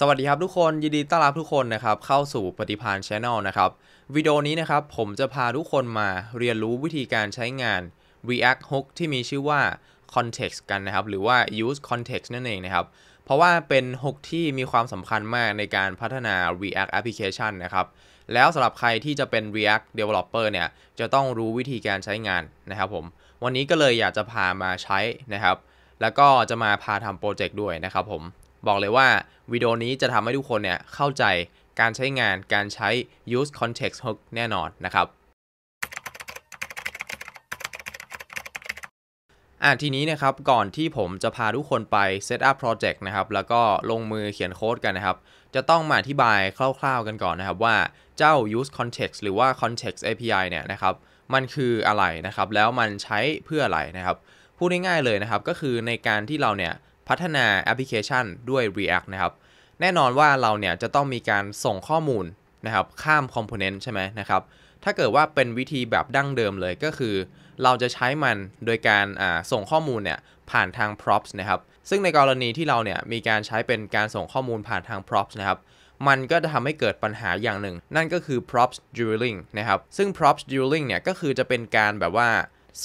สวัสดีครับทุกคน ยินดีต้อนรับทุกคนนะครับเข้าสู่ปฏิพานชาแนลนะครับ วิดีโอนี้นะครับผมจะพาทุกคนมาเรียนรู้วิธีการใช้งาน React Hook ที่มีชื่อว่า Context กันนะครับ หรือว่า Use Context นั่นเองนะครับ เพราะว่าเป็น Hook ที่มีความสำคัญมากในการพัฒนา React Application นะครับ แล้วสำหรับใครที่จะเป็น React Developer เนี่ย จะต้องรู้วิธีการใช้งานนะครับผมวันนี้ก็เลยอยากจะพามาใช้นะครับ แล้วก็จะมาพาทำโปรเจกต์ด้วยนะครับผมบอกเลยว่า วิดีโอนี้จะทำให้ทุกคนเนี่ยเข้าใจการใช้งานการใช้ use context hook แน่นอนนะครับอ่ะทีนี้นะครับก่อนที่ผมจะพาทุกคนไป set up project นะครับ แล้วก็ลงมือเขียนโค้ดกันนะครับ จะต้องมาอธิบายคร่าว ๆกันก่อนนะครับว่าเจ้า use context หรือว่า context API เนี่ยนะครับ มันคืออะไรนะครับแล้วมันใช้เพื่ออะไรนะครับ พูดง่ายๆเลยนะครับก็คือในการที่เราเนี่ยพัฒนาแอปพลิเคชันด้วย React นะครับ แน่นอนว่าเราเนี่ยจะต้องมีการส่งข้อมูลนะครับข้ามคอมโพเนนต์ใช่ไหมนะครับ ถ้าเกิดว่าเป็นวิธีแบบดั้งเดิมเลยก็คือ เราจะใช้มันโดยการส่งข้อมูลเนี่ยผ่านทาง props นะครับ ซึ่งในกรณีที่เราเนี่ยมีการใช้เป็นการส่งข้อมูลผ่านทาง props นะครับ มันก็จะทำให้เกิดปัญหาอย่างหนึ่ง นั่นก็คือ props dueling นะครับ ซึ่ง props dueling เนี่ยก็คือจะเป็นการแบบว่า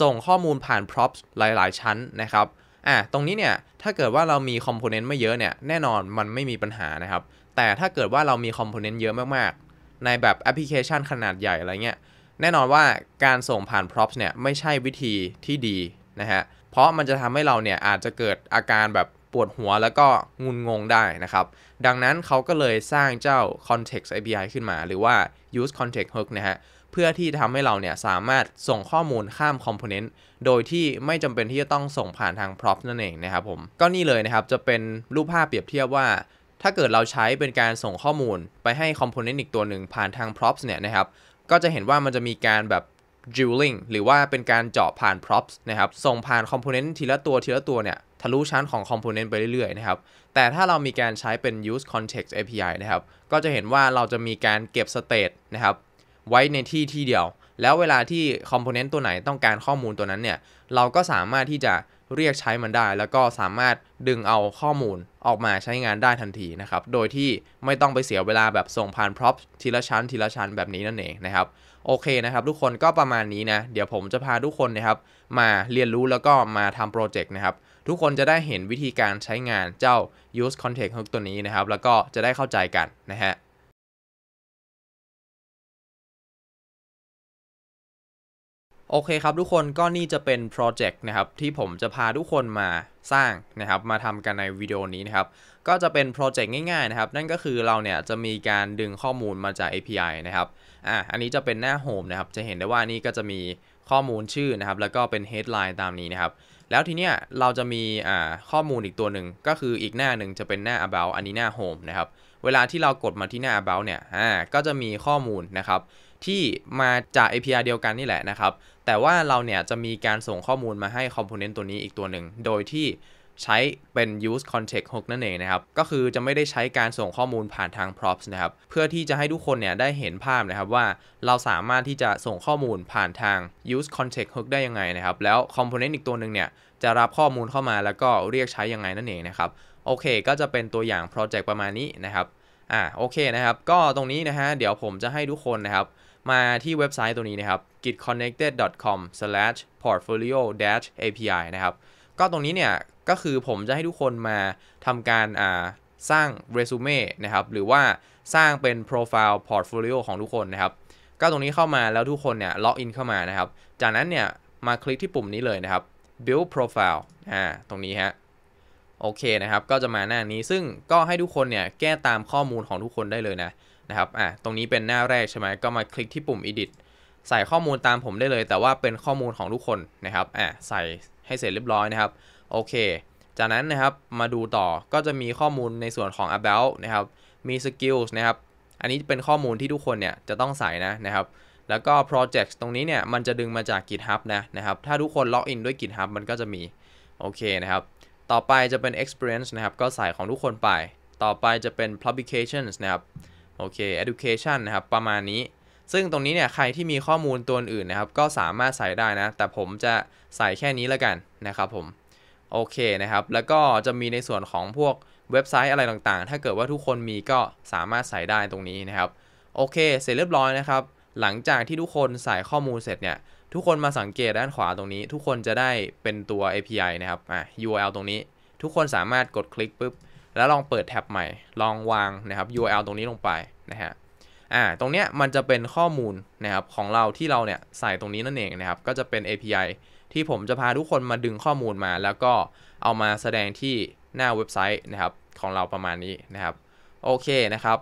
ส่งข้อมูลผ่าน props หลาย ๆ ชั้นนะครับอ่ะตรงนี้เนี่ยถ้าเกิดว่าเรามีคอมโพเนนต์ไม่เยอะเนี่ยแน่นอนมันไม่มีปัญหานะครับ แต่ถ้าเกิดว่าเรามีคอมโพเนนต์เยอะมากๆ ในแบบแอปพลิเคชันขนาดใหญ่อะไรเงี้ยแน่นอนว่าการส่งผ่าน props เนี่ยไม่ใช่วิธีที่ดีนะฮะเพราะมันจะทำให้เราเนี่ยอาจจะเกิดอาการแบบปวดหัวแล้วก็งุนงงได้นะครับดังนั้นเขาก็เลยสร้างเจ้า context API ขึ้นมา หรือว่า use context hook นะฮะพื่อที่จะทำให้เราเนี่ยสามารถส่งข้อมูลข้ามคอมโพเนนต์โดยที่ไม่จำเป็นที่จะต้องส่งผ่านทาง prop นั่นเองนะครับผมก็นี่เลยนะครับจะเป็นรูปภาพเปรียบเทียบว่า ถ้าเกิดเราใช้เป็นการส่งข้อมูลไปให้คอมโพเนนต์อีกตัวหนึ่งผ่านทาง props เนี่ยนะครับ ก็จะเห็นว่ามันจะมีการแบบ drilling หรือว่าเป็นการเจาะผ่าน props นะครับ ส่งผ่านคอมโพเนนต์ทีละตัวทีละตัวเนี่ยทะลุชั้นของคอมโพเนนต์ไปเรื่อยๆ นะครับ แต่ถ้าเรามีการใช้เป็น use context API นะครับ ก็จะเห็นว่าเราจะมีการเก็บ state นะครับไว้ในที่ที่เดียว แล้วเวลาที่ คอมโพเนนต์ตัวไหนต้องการข้อมูลตัวนั้นเนี่ย เราก็สามารถที่จะเรียกใช้มันได้ แล้วก็สามารถดึงเอาข้อมูลออกมาใช้งานได้ ทันทีนะครับ โดยที่ไม่ต้องไปเสียเวลาแบบส่งผ่าน props ทีละชั้น ทีละชั้นแบบนี้นั่นเองนะครับ โอเคนะครับ ทุกคนก็ประมาณนี้นะ เดี๋ยวผมจะพาทุกคนนะครับ มาเรียนรู้แล้วก็มาทำโปรเจกต์นะครับ ทุกคนจะได้เห็นวิธีการใช้งานเจ้า use context hook ตัวนี้นะครับ แล้วก็จะได้เข้าใจกันนะฮะโอเคครับทุกคนก็นี่จะเป็นโปรเจกต์นะครับ ที่ผมจะพาทุกคนมาสร้างนะครับ มาทำกันในวิดีโอนี้นะครับ ก็จะเป็นโปรเจกต์ง่ายๆ นะครับ นั่นก็คือเราเนี่ยจะมีการดึงข้อมูลมาจาก API นะครับอ่ะอันนี้จะเป็นหน้าโฮมนะครับจะเห็นได้ว่านี่ก็จะมีข้อมูลชื่อนะครับแล้วก็เป็น headline ตามนี้นะครับแล้วทีเนี้ยเราจะมีอ่าข้อมูลอีกตัวหนึ่งก็คืออีกหน้าหนึ่งจะเป็นหน้า about อันนี้หน้า home นะครับเวลาที่เรากดมาที่หน้า about เนี่ยอ่าก็จะมีข้อมูลนะครับที่มาจาก API เดียวกันนี่แหละนะครับ แต่ว่าเราเนี่ยจะมีการส่งข้อมูลมาให้คอมโพเนนต์ตัวนี้อีกตัวหนึ่ง โดยที่ใช้เป็น use context hook นั่นเองนะครับ ก็คือจะไม่ได้ใช้การส่งข้อมูลผ่านทาง props นะครับ เพื่อที่จะให้ทุกคนเนี่ยได้เห็นภาพนะครับว่าเราสามารถที่จะส่งข้อมูลผ่านทาง use context hook ได้ยังไงนะครับ แล้ว component อีกตัวหนึ่งเนี่ยจะรับข้อมูลเข้ามาแล้วก็เรียกใช้ยังไงนั่นเองนะครับ โอเค ก็จะเป็นตัวอย่าง project ประมาณนี้นะครับ อ่าโอเคนะครับ ก็ตรงนี้นะฮะ เดี๋ยวผมจะให้ทุกคนนะครับมาที่เว็บไซต์ตัวนี้นะครับ gitconnected.com/portfolio-api นะครับก็ตรงนี้เนี่ยก็คือผมจะให้ทุกคนมาทำการอ่าสร้างเรซูเม่นะครับหรือว่าสร้างเป็นโปรไฟล์พอร์ตโฟลิโอของทุกคนนะครับ ก็ตรงนี้เข้ามาแล้วทุกคนเนี่ยล็อกอินเข้ามานะครับ จากนั้นเนี่ยมาคลิกที่ปุ่มนี้เลยนะครับ build profile อ่าตรงนี้ฮะโอเคนะครับ ก็จะมาหน้านี้ซึ่งก็ให้ทุกคนเนี่ยแก้ตามข้อมูลของทุกคนได้เลยนะนะครับ อ่ะตรงนี้เป็นหน้าแรก ใช่ไหม ก็มาคลิกที่ปุ่ม edit ใส่ข้อมูลตามผมได้เลย แต่ว่าเป็นข้อมูลของทุกคนนะครับ อ่ะใส่ให้เสร็จเรียบร้อยนะครับ โอเค จากนั้นนะครับ มาดูต่อ ก็จะมีข้อมูลในส่วนของ about นะครับ มี skills นะครับ อันนี้เป็นข้อมูลที่ทุกคนเนี่ยจะต้องใส่นะนะครับ แล้วก็ project ตรงนี้เนี่ย มันจะดึงมาจาก GitHub นะนะครับ ถ้าทุกคนล็อกอินด้วย GitHub มันก็จะมี โอเคนะครับ ต่อไปจะเป็น experience นะครับ ก็ใส่ของทุกคนไป ต่อไปจะเป็น publications นะครับโอเค education นะครับ ประมาณนี้ ซึ่งตรงนี้เนี่ย ใครที่มีข้อมูลตัวอื่นนะครับ ก็สามารถใส่ได้นะ แต่ผมจะใส่แค่นี้แล้วกันนะครับผม โอเคนะครับ แล้วก็จะมีในส่วนของพวกเว็บไซต์อะไรต่างๆ ถ้าเกิดว่าทุกคนมีก็สามารถใส่ได้ตรงนี้นะครับ โอเค เสร็จเรียบร้อยนะครับ หลังจากที่ทุกคนใส่ข้อมูลเสร็จเนี่ย ทุกคนมาสังเกตด้านขวาตรงนี้ ทุกคนจะได้เป็นตัว API นะครับ อ่ะ URL ตรงนี้ ทุกคนสามารถกดคลิกปุ๊บแล้วลองเปิดแท็บใหม่ ลองวางนะครับ URL ตรงนี้ลงไปนะฮะ อ่า ตรงเนี้ยมันจะเป็นข้อมูลนะครับของเราที่เราเนี่ย ใส่ตรงนี้นั่นเองนะครับ ก็จะเป็น API ที่ผมจะพาทุกคนมาดึงข้อมูลมาแล้วก็เอามาแสดงที่หน้าเว็บไซต์นะครับ ของเราประมาณนี้นะครับ โอเคนะครับ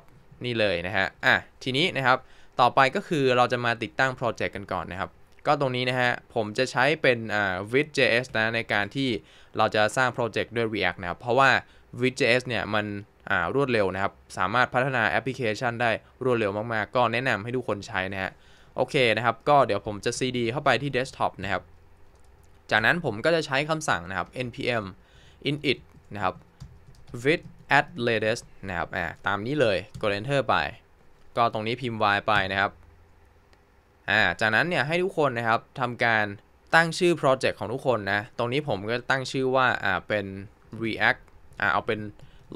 นี่เลยนะฮะ อ่ะทีนี้นะครับ ต่อไปก็คือเราจะมาติดตั้งโปรเจกต์กันก่อนนะครับ ก็ตรงนี้นะฮะ ผมจะใช้เป็นอ่า v t e j s นะในการที่เราจะสร้างโปรเจกต์ด้วย React นะครับ เพราะว่า v j s เนี่ย มันรวดเร็วนะครับ สามารถพัฒนาแอปพลิเคชันได้รวดเร็วมาก ๆ ก็แนะนำให้ทุกคนใช้นะฮะ โอเคนะครับ ก็เดี๋ยวผมจะ cd เข้าไปที่ desktop นะครับ จากนั้นผมก็จะใช้คำสั่งนะครับ npm init นะครับ with at latest นะครับตามนี้เลยกด enter ไป ก็ตรงนี้พิมพ์ y ไปนะครับ อ่า จากนั้นเนี่ย ให้ทุกคนนะครับ ทำการตั้งชื่อโปรเจกต์ของทุกคนนะ ตรงนี้ผมก็ตั้งชื่อว่าเป็น react อ่าเอาเป็น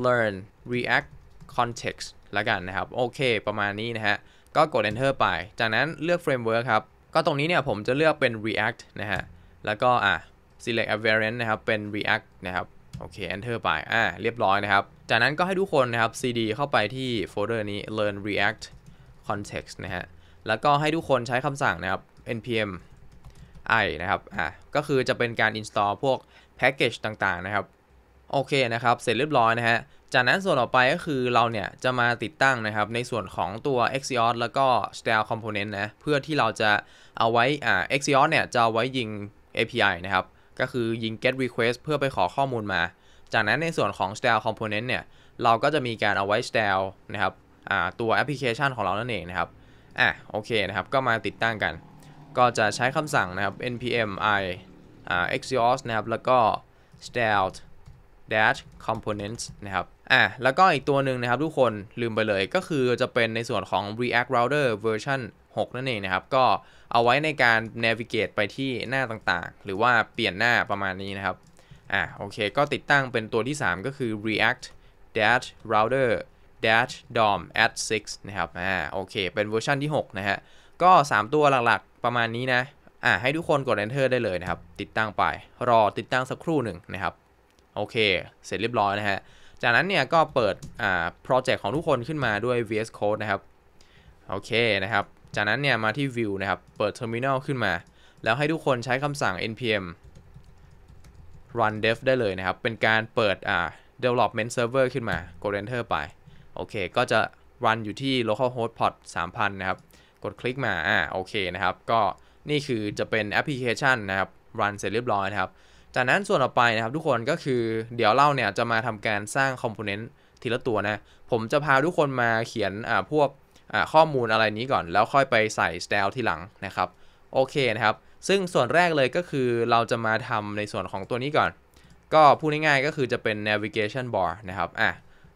learn react context ละกันนะครับ โอเค ประมาณนี้นะฮะ ก็กด enter ไปจากนั้นเลือก framework ครับ ก็ตรงนี้เนี่ยผมจะเลือกเป็น react นะฮะ แล้วก็อ่ะ select a variant นะครับเป็น react นะครับโอเค enter ไป อ่า เรียบร้อยนะครับ จากนั้นก็ให้ทุกคนนะครับ cd เข้าไปที่โฟลเดอร์นี้ learn react context นะฮะแล้วก็ให้ทุกคนใช้คำสั่งนะครับ npm i นะครับอ่ะก็คือจะเป็นการ install พวกแพ็กเกจต่างๆ นะครับโอเคนะครับ เสร็จเรียบร้อยนะฮะ จากนั้นส่วนต่อไปก็คือเราเนี่ยจะมาติดตั้งนะครับในส่วนของตัว Axios แล้วก็ s t y l e Component นะ เพื่อที่เราจะเอาไว้อ่า Axios เนี่ยจะเอาไว้ยิง API นะครับ ก็คือยิง get request เพื่อไปขอข้อมูลมา จากนั้นในส่วนของ s t y l e Component เนี่ยเราก็จะมีการเอาไว้ s t y l e นะครับอ่าตัวแอปพลิเคชันของเรานั่นเองนะครับ อ่ะโอเคนะครับก็มาติดตั้งกัน ก็จะใช้คำสั่งนะครับ npm i axios นะครับ แล้วก็ s t y l e dash components นะครับ อ่ะ แล้วก็อีกตัวหนึ่งนะครับทุกคนลืมไปเลยก็คือจะเป็นในส่วนของ react router version 6 นั่นเองนะครับ ก็เอาไว้ในการ navigate ไปที่หน้าต่าง ๆ หรือว่าเปลี่ยนหน้าประมาณนี้นะครับ อ่ะ โอเค ก็ติดตั้งเป็นตัวที่ 3 ก็คือ react dash router dash dom at 6นะครับ อ่า โอเค เป็นเวอร์ชันที่ 6 นะฮะ ก็ 3 ตัวหลักๆ ประมาณนี้นะ อ่าให้ทุกคนกด enter ได้เลยนะครับ ติดตั้งไป รอติดตั้งสักครู่หนึ่งนะครับโอเค เสร็จเรียบร้อยนะฮะ จากนั้นเนี่ยก็เปิดอ่าโปรเจกต์ของทุกคนขึ้นมาด้วย VS Code นะครับ โอเค นะครับ จากนั้นเนี่ยมาที่ View นะครับ เปิด Terminal ขึ้นมา แล้วให้ทุกคนใช้คำสั่ง npm run dev ได้เลยนะครับ เป็นการเปิดอ่า development server ขึ้นมากด enter ไป โอเค ก็จะ run อยู่ที่ localhost port 3000นะครับ กดคลิกมา อ่า โอเค นะครับ ก็ นี่คือจะเป็นแอปพลิเคชันนะครับ run เสร็จเรียบร้อยนะครับจากนั้นส่วนต่อไปนะครับทุกคนก็คือเดี๋ยวเราเนี่ยจะมาทำการสร้างคอมโพเนนต์ทีละตัวนะ ผมจะพาทุกคนมาเขียนอ่าพวกอ่าข้อมูลอะไรนี้ก่อนแล้วค่อยไปใส่สเตลทีหลังนะครับ โอเคนะครับซึ่งส่วนแรกเลยก็คือเราจะมาทำในส่วนของตัวนี้ก่อน ก็พูดง่ายๆก็คือจะเป็น navigation bar นะครับอ่ะ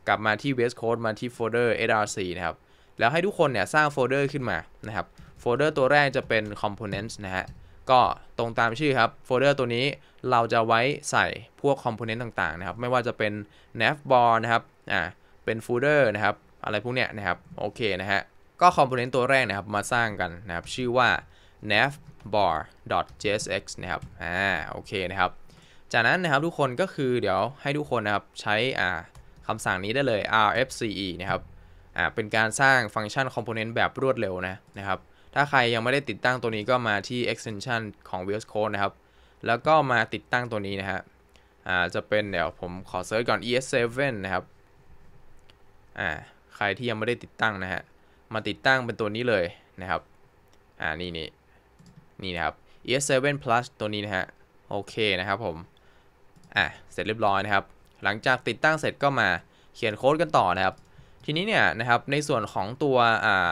กลับมาที่ VS Code มาที่โฟลเดอร์ src นะครับ แล้วให้ทุกคนเนี่ยสร้างโฟลเดอร์ขึ้นมานะครับโฟลเดอร์ตัวแรกจะเป็น components นะฮะก็ตรงตามชื่อครับโฟลเดอร์ตัวนี้เราจะไว้ใส่พวกคอมโพเนนต์ต่างๆนะครับ ไม่ว่าจะเป็น nav bar นะครับอ่าเป็นโฟลเดอร์นะครับ อะไรพวกเนี้ยนะครับโอเคนะฮะก็คอมโพเนนต์ตัวแรกนะครับ มาสร้างกันนะครับ ชื่อว่า nav bar jsx นะครับอ่าโอเคนะครับ จากนั้นนะครับทุกคนก็คือเดี๋ยวให้ทุกคนนะครับใช้อ่าคำสั่งนี้ได้เลย rfce นะครับอ่าเป็นการสร้างฟังก์ชันคอมโพเนนต์แบบรวดเร็วนะนะครับถ้า ใคร ยัง ไม่ ได้ติดตั้งตัวนี้ก็มาที่ extension ของ VS Code นะครับ แล้วก็มาติดตั้งตัวนี้ นะ ฮะ อ่า จะ เป็นเดี๋ยวผมขอเซิร์ชก่อน ES7 นะครับ อ่า ใครที่ยังไม่ได้ติดตั้งนะฮะ มาติดตั้งเป็นตัวนี้เลยนะครับ อ่า นี่นี่นี่นะครับ ES7 Plus ตัว นี้ นะ ฮะ โอเคนะครับผม อ่าเสร็จเรียบร้อยนะครับ หลังจากติดตั้งเสร็จก็มาเขียนโค้ดกันต่อนะครับ ทีนี้เนี่ยนะครับ ในส่วนของตัว อ่า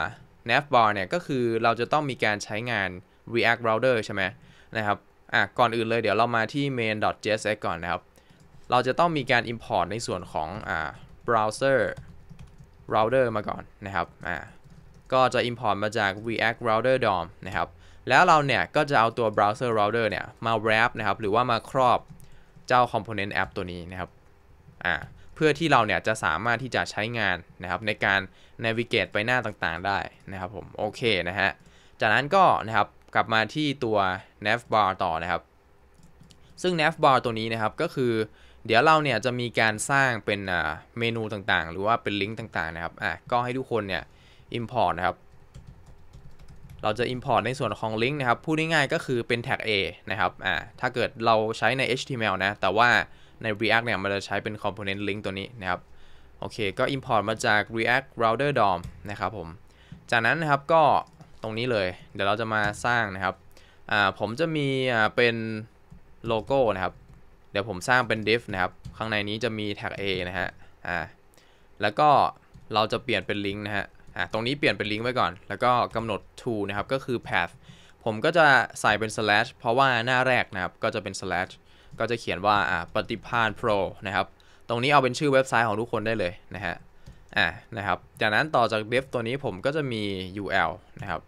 nav bar เนี่ย ก็คือเราจะต้องมีการใช้งาน react router ใช่ไหมนะครับอ่ะก่อนอื่นเลยเดี๋ยวเรามาที่ m a i n j s ก่อนนะครับ เราจะต้องมีการ import ในส่วนของอ่า browser router มาก่อนนะครับอ่าก็จะ import มาจาก react router dom นะครับ แล้วเราเนี่ย ก็จะเอาตัว browser router เนี่ย มา wrap นะครับ หรือว่ามาครอบเจ้า component app ตัวนี้นะครับอ่าเพื่อที่เราเนี่ยจะสามารถที่จะใช้งานนะครับในการนีเวเกตไปหน้าต่างๆได้นะครับผม โอเคนะฮะจากนั้นก็นะครับ กลับมาที่ตัว navbar ต่อนะครับ ซึ่ง navbar ตัวนี้นะครับก็คือ เดี๋ยวเราเนี่ยจะมีการสร้างเป็นเมนูต่างๆ หรือว่าเป็นลิงก์ต่างๆนะครับอ่ะก็ให้ทุกคนเนี่ย import นะครับเราจะ import ในส่วนของลิงก์นะครับพูดง่ายๆก็คือเป็นแท็ก A นะครับอ่าถ้าเกิดเราใช้ใน HTML นะแต่ว่าใน React เนี่ยมันจะใช้เป็น component link ตัวนี้นะครับโอเคก็ import มาจาก React Router DOM นะครับ ผมจากนั้นนะครับก็ตรงนี้เลยเดี๋ยวเราจะมาสร้างนะครับผมจะมีเป็นโลโก้นะครับเดี๋ยวผมสร้างเป็น div นะครับข้างในนี้จะมี tag A นะฮะอ่าแล้วก็เราจะเปลี่ยนเป็นลิงก์นะฮะอ่าตรงนี้เปลี่ยนเป็นลิงก์ไว้ก่อนแล้วก็กำหนด to นะครับก็คือ path ผมก็จะใส่เป็น slash เพราะว่าหน้าแรกนะครับก็จะเป็น slash ก็จะเขียนว่าปฏิพานโปรนะครับ ตรงนี้เอาเป็นชื่อเว็บไซต์ของทุกคนได้เลยนะฮะ อ่านะครับ จากนั้นต่อจากเดฟตัวนี้ผมก็จะมี UL นะครับ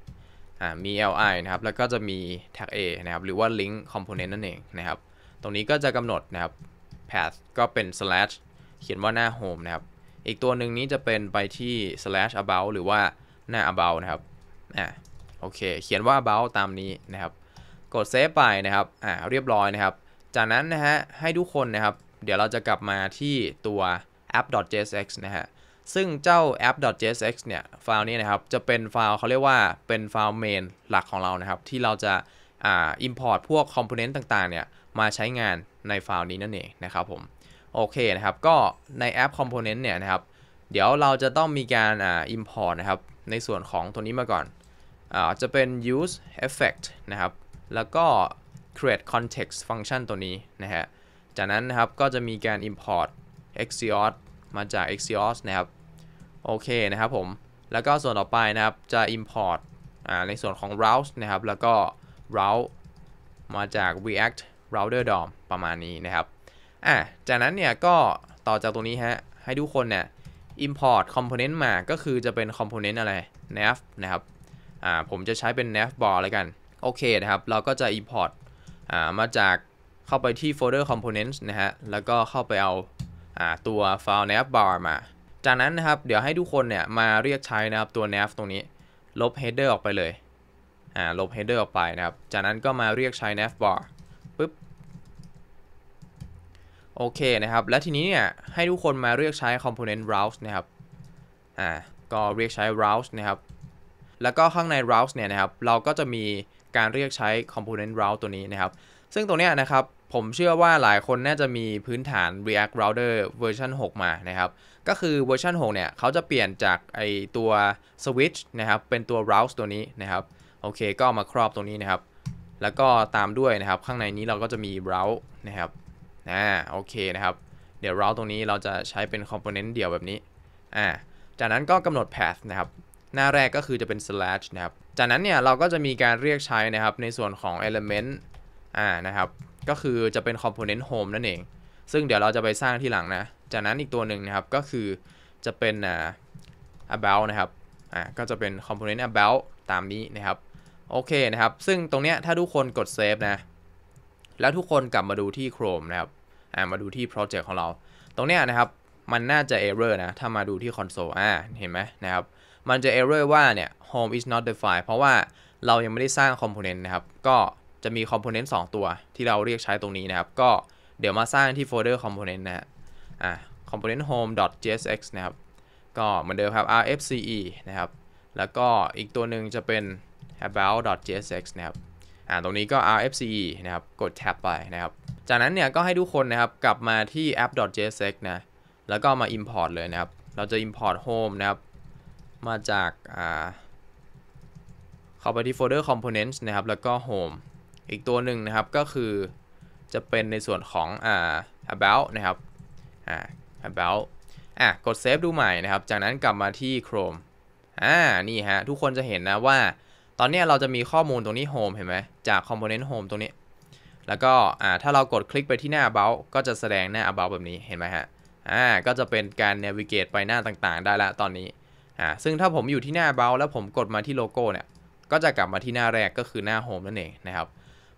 อ่า มี li นะครับ แล้วก็จะมี tag a นะครับ หรือว่า link component นั่นเองนะครับ ตรงนี้ก็จะกำหนดนะครับ path ก็เป็น slash เขียนว่าหน้า home นะครับ อีกตัวหนึ่งนี้จะเป็นไปที่ slash about หรือว่าหน้า about นะครับ อ่าโอเค เขียนว่า about ตามนี้นะครับ กด save ไปนะครับ อ่า เรียบร้อยนะครับจากนั้น นะฮะ ให้ทุกคนนะครับเดี๋ยวเราจะกลับมาที่ตัว app.jsx นะฮะซึ่งเจ้า app.jsx เนี่ยไฟล์นี้นะครับจะเป็นไฟล์เขาเรียกว่าเป็นไฟล์เมนหลักของเรานะครับ ที่เราจะอ่า import พวกคอมโพเนนต์ต่างๆเนี่ยมาใช้งานในไฟล์นี้นั่นเองนะครับผมโอเคนะครับก็ใน app Component เนี่ยนะครับเดี๋ยวเราจะต้องมีการอ่า import นะครับในส่วนของตัวนี้มาก่อนอ่าจะเป็น use effect นะครับแล้วก็ create context function ตัวนี้นะฮะ จากนั้นนะครับก็จะมีการ import axios มาจาก axios นะครับโอเคนะครับผมแล้วก็ส่วนต่อไปนะครับจะ import ในส่วนของ route นะครับแล้วก็ route มาจาก react router dom ประมาณนี้นะครับอ่ะ จากนั้นเนี่ยก็ต่อจากตรงนี้ฮะให้ทุกคนเนี่ย import component มาก็คือจะเป็น component อะไร nav นะครับอ่าผมจะใช้เป็น nav bar แล้วกันโอเคนะครับเราก็จะ import ามาจากเข้าไปที่โฟลเดอร์ components นะฮะแล้วก็เข้าไปเอาอาตัว file nav bar มา จากนั้นนะครับ เดี๋ยวให้ทุกคนเนี่ย มาเรียกใช้นะครับตัว nav ตรงนี้ลบ header ออกไปเลยอ่าลบ header ออกไปนะครับ จากนั้นก็มาเรียกใช้ nav bar ปึ๊บโอเคนะครับ และทีนี้เนี่ยให้ทุกคนมาเรียกใช้ component route นะครับอ่าก็เรียกใช้ route นะครับ แล้วก็ข้างใน route เนี่ยนะครับเราก็จะมีการเรียกใช้ component route ตัวนี้นะครับ ซึ่งตัวนี้นะครับ ผมเชื่อว่าหลายคนน่าจะมีพื้นฐาน React Router เวอร์ชัน6มานะครับ ก็คือเวอร์ชัน6เนี่ยเขาจะเปลี่ยนจากไอตัว switch นะครับ เป็นตัว route ตัวนี้นะครับ โอเค ก็มาครอบตรงนี้นะครับ แล้วก็ตามด้วยนะครับ ข้างในนี้เราก็จะมี route นะครับอ่าโอเคนะครับ เดี๋ยว route ตรงนี้เราจะใช้เป็น component เดี่ยวแบบนี้ อ่า จากนั้นก็กำหนด path นะครับ หน้าแรกก็คือจะเป็น slash นะครับจากนั้นเนี่ยเราก็จะมีการเรียกใช้นะครับในส่วนของ element อ่า นะครับก็คือจะเป็น component home นั่นเองซึ่งเดี๋ยวเราจะไปสร้างที่หลังนะ จากนั้นอีกตัวหนึ่งนะครับก็คือจะเป็นอ่า about นะครับอ่าก็จะเป็น component about ตามนี้นะครับโอเคนะครับซึ่งตรงเนี้ยถ้าทุกคนกด save นะ แล้วทุกคนกลับมาดูที่ Chrome นะครับอ่ามาดูที่ project ของเรา ตรงเนี้ยนะครับมันน่าจะ error นะถ้ามาดูที่ console อ่าเห็นไหมนะครับมันจะ error ว่าเนี่ย home is not defined เพราะว่า เรายังไม่ได้สร้าง คอมโพเนนต์นะครับ ก็ จะมี คอมโพเนนต์2ตัว ที่เราเรียกใช้ ตรงนี้นะครับ ก็ เดี๋ยวมา สร้าง ที่ โฟลเดอร์ คอมโพเนนต์ นะฮะอ่โพเนนต์ home jsx นะครับ ก็เหมือนเดิมครับ rfce นะครับ แล้วก็ อีก ตัวหนึ่งจะเป็น about jsx นะครับอ่าตรงนี้ก็ rfce นะครับ กดท็บไปนะครับ จากนั้นเนี่ยก็ให้ทุกคนนะครับกลับมาที่ app jsx นะแล้วก็มา import เลยนะครับเราจะ import home นะครับมาจากอ่าข้าไปที่โฟลเดอร์ components นะครับ แล้วก็ home อีกตัวหนึ่งนะครับก็คือ จะเป็นในส่วนของอ่า about นะครับ อ่า about อ่ะกดเซฟดูใหม่นะครับ จากนั้นกลับมาที่ Chrome อ่า นี่ฮะ ทุกคนจะเห็นนะว่าตอนนี้เราจะมีข้อมูลตรงนี้ Home เห็นไหม จาก Component Home ตรงนี้ แล้วก็อ่าถ้าเรากดคลิกไปที่หน้า About ก็จะแสดงหน้า About แบบนี้ เห็นไหมฮะ อ่าก็จะเป็นการ navigate ไปหน้าต่างๆ ได้ละตอนนี้อ่าซึ่งถ้าผมอยู่ที่หน้า About แล้วผมกดมาที่โลโก้เนี่ยก็จะกลับมาที่หน้าแรกก็คือหน้าโฮมนั่นเองนะครับ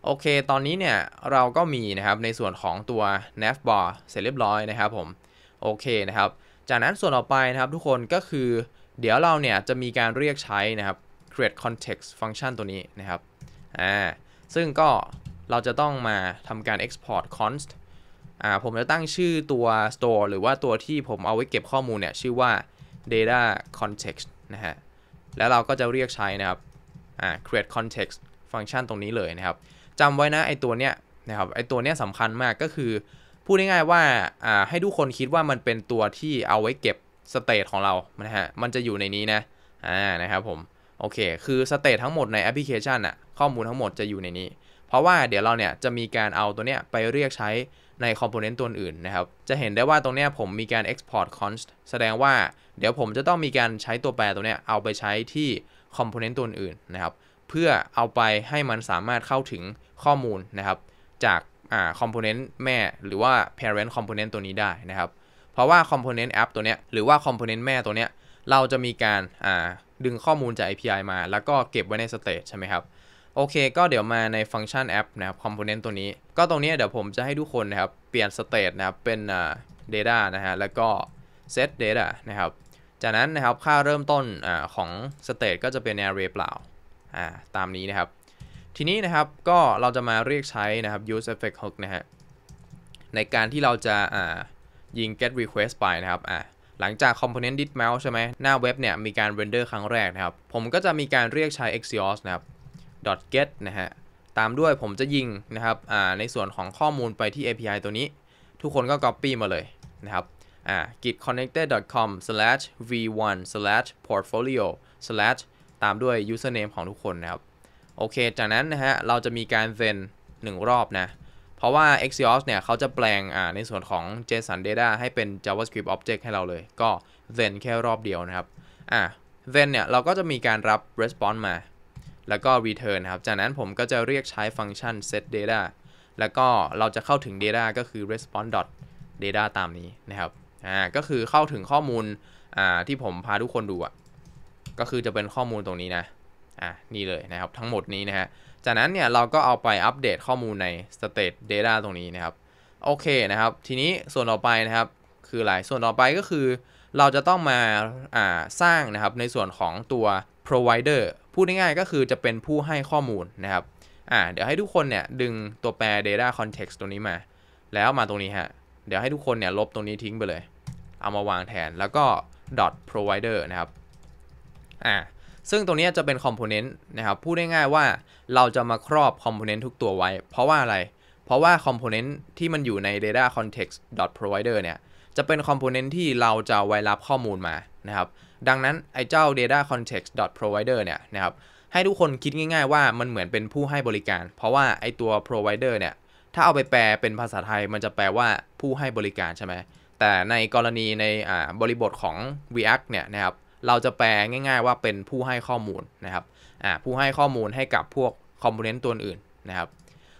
โอเคตอนนี้เนี่ย เราก็มีนะครับในส่วนของตัว navbar เสร็จเรียบร้อยนะครับผม โอเคนะครับ จากนั้นส่วนต่อไปนะครับทุกคนก็คือเดี๋ยวเราเนี่ยจะมีการเรียกใช้นะครับ create context function ตัวนี้นะครับอ่าซึ่งก็เราจะต้องมาทำการ export const อ่าผมจะตั้งชื่อตัว store หรือว่าตัวที่ผมเอาไว้เก็บข้อมูลเนี่ยชื่อว่า data context นะฮะแล้วเราก็จะเรียกใช้นะครับอ่า create context ฟังก์ชันตรงนี้เลยนะครับจำไว้นะ ไอตัวเนี้ยนะครับไอตัวเนี้ยสำคัญมากก็คือ พูดง่าย ๆว่าอ่า ให้ทุกคนคิดว่ามันเป็นตัวที่เอาไว้เก็บสเต e ของเรานะฮะมันจะอยู่ในนี้นะ อ่านะครับผม โอเคคือสเต e ทั้งหมดในแอปพลิเคชันอะข้อมูลทั้งหมดจะอยู่ในนี้ เพราะว่าเดี๋ยวเราเนี่ยจะมีการเอาตัวเนี้ยไปเรียกใช้ในคอมโพเนนต์ตัวอื่นนะครับ จะเห็นได้ว่าตรงเนี้ยผมมีการ export const แสดงว่าเดี๋ยวผมจะต้องมีการใช้ตัวแปรตัวเนี้ยเอาไปใช้ที่คอมโพเนนต์ตัวอื่นนะครับ เพื่อเอาไปให้มันสามารถเข้าถึงข้อมูลนะครับ จากคอมโพเนนต์แม่หรือว่า parent component ตัวนี้ได้นะครับ เพราะว่าคอมโพเนนต์แอปตัวเนี้ยหรือว่าคอมโพเนนต์แม่ตัวเนี้ยเราจะมีการดึงข้อมูลจาก API มา แล้วก็เก็บไว้ใน state ใช่ไหมครับ โอเค ก็เดี๋ยวมาในฟังก์ชันแอปนะครับคอมโพเนนต์ตัวนี้ ก็ตรงนี้เดี๋ยวผมจะให้ทุกคนนะครับเปลี่ยน state นะครับเป็น data นะฮะแล้วก็ set data นะครับจากนั้นนะครับค่าเริ่มต้นอของสเตตก็จะเป็น array เปล่าตามนี้นะครับ ทีนี้นะครับก็เราจะมาเรียกใช้นะครับ use effect hook นะฮะในการที่เราจะยิง get request ไปนะครับ หลังจาก component did mount ใช่ไหมหน้าเว็บเนี่ยมีการ render ครั้งแรกนะครับ ผมก็จะมีการเรียกใช้ axios นะครับ get นะฮะตามด้วยผมจะยิงนะครับในส่วนของข้อมูลไปที่ API ตัวนี้ทุกคนก็ copy มาเลยนะครับอ่า gitconnected.com/v1/portfolio/ ตามด้วย username ของทุกคนนะครับ โอเค จากนั้นนะฮะเราจะมีการเซ็น1รอบนะ เพราะว่า Axios เนี่ยเขาจะแปลงอ่าในส่วนของ JSON data ให้เป็น JavaScript object ให้เราเลย ก็เซ็นแค่รอบเดียวนะครับอ่าเซ็นเนี่ยเราก็จะมีการรับ response มา แล้วก็ return นครับจากนั้นผมก็จะเรียกใช้ฟังก์ชัน set data แล้วก็เราจะเข้าถึง data ก็คือ response data ตามนี้นะครับ่าก็คือเข้าถึงข้อมูลอ่าที่ผมพาทุกคนดูอะ่ะก็คือจะเป็นข้อมูลตรงนี้นะอ่านี่เลยนะครับทั้งหมดนี้นะฮะ จากนั้นเนี่ยเราก็เอาไปอัปเดตข้อมูลใน state data ตรงนี้นะครับโอเคนะครับ ทีนี้ส่วนต่อไปนะครับ คืออะไรส่วนต่อไปก็คือเราจะต้องมาอ่าสร้างนะครับในส่วนของตัว provider พูดง่ายๆก็คือจะเป็นผู้ให้ข้อมูลนะครับอ่าเดี๋ยวให้ทุกคนเนี่ยดึงตัวแปร data context ตัวนี้มา แล้วมาตรงนี้ฮะเดี๋ยวให้ทุกคนเนี่ยลบตรงนี้ทิ้งไปเลยเอามาวางแทนแล้วก็ dot provider นะครับ อ่าซึ่งตรงนี้จะเป็นคอมโพเนนต์นะครับ พูดง่ายๆว่าเราจะมาครอบคอมโพเนนต์ทุกตัวไว้ เพราะว่าอะไร เพราะว่า คอมโพเนนต์ที่มันอยู่ใน data context dot provider เนี่ย จะเป็นคอมโพเนนต์ที่เราจะไว้รับข้อมูลมา นะครับ ดังนั้น ไอ้เจ้า data context dot provider เนี่ย นะครับ ให้ทุกคนคิดง่าย ๆ ว่ามันเหมือนเป็นผู้ให้บริการ เพราะว่า ไอ้ตัว provider เนี่ย ถ้าเอาไปแปลเป็นภาษาไทย มันจะแปลว่าผู้ให้บริการใช่ไหมแต่ในกรณีในบริบทของ React เนี่ยนะครับ เราจะแปล ง่าย ๆ ว่าเป็นผู้ให้ข้อมูลนะครับผู้ให้ข้อมูลให้กับพวกคอมโพเนนต์ตัวอื่นนะครับ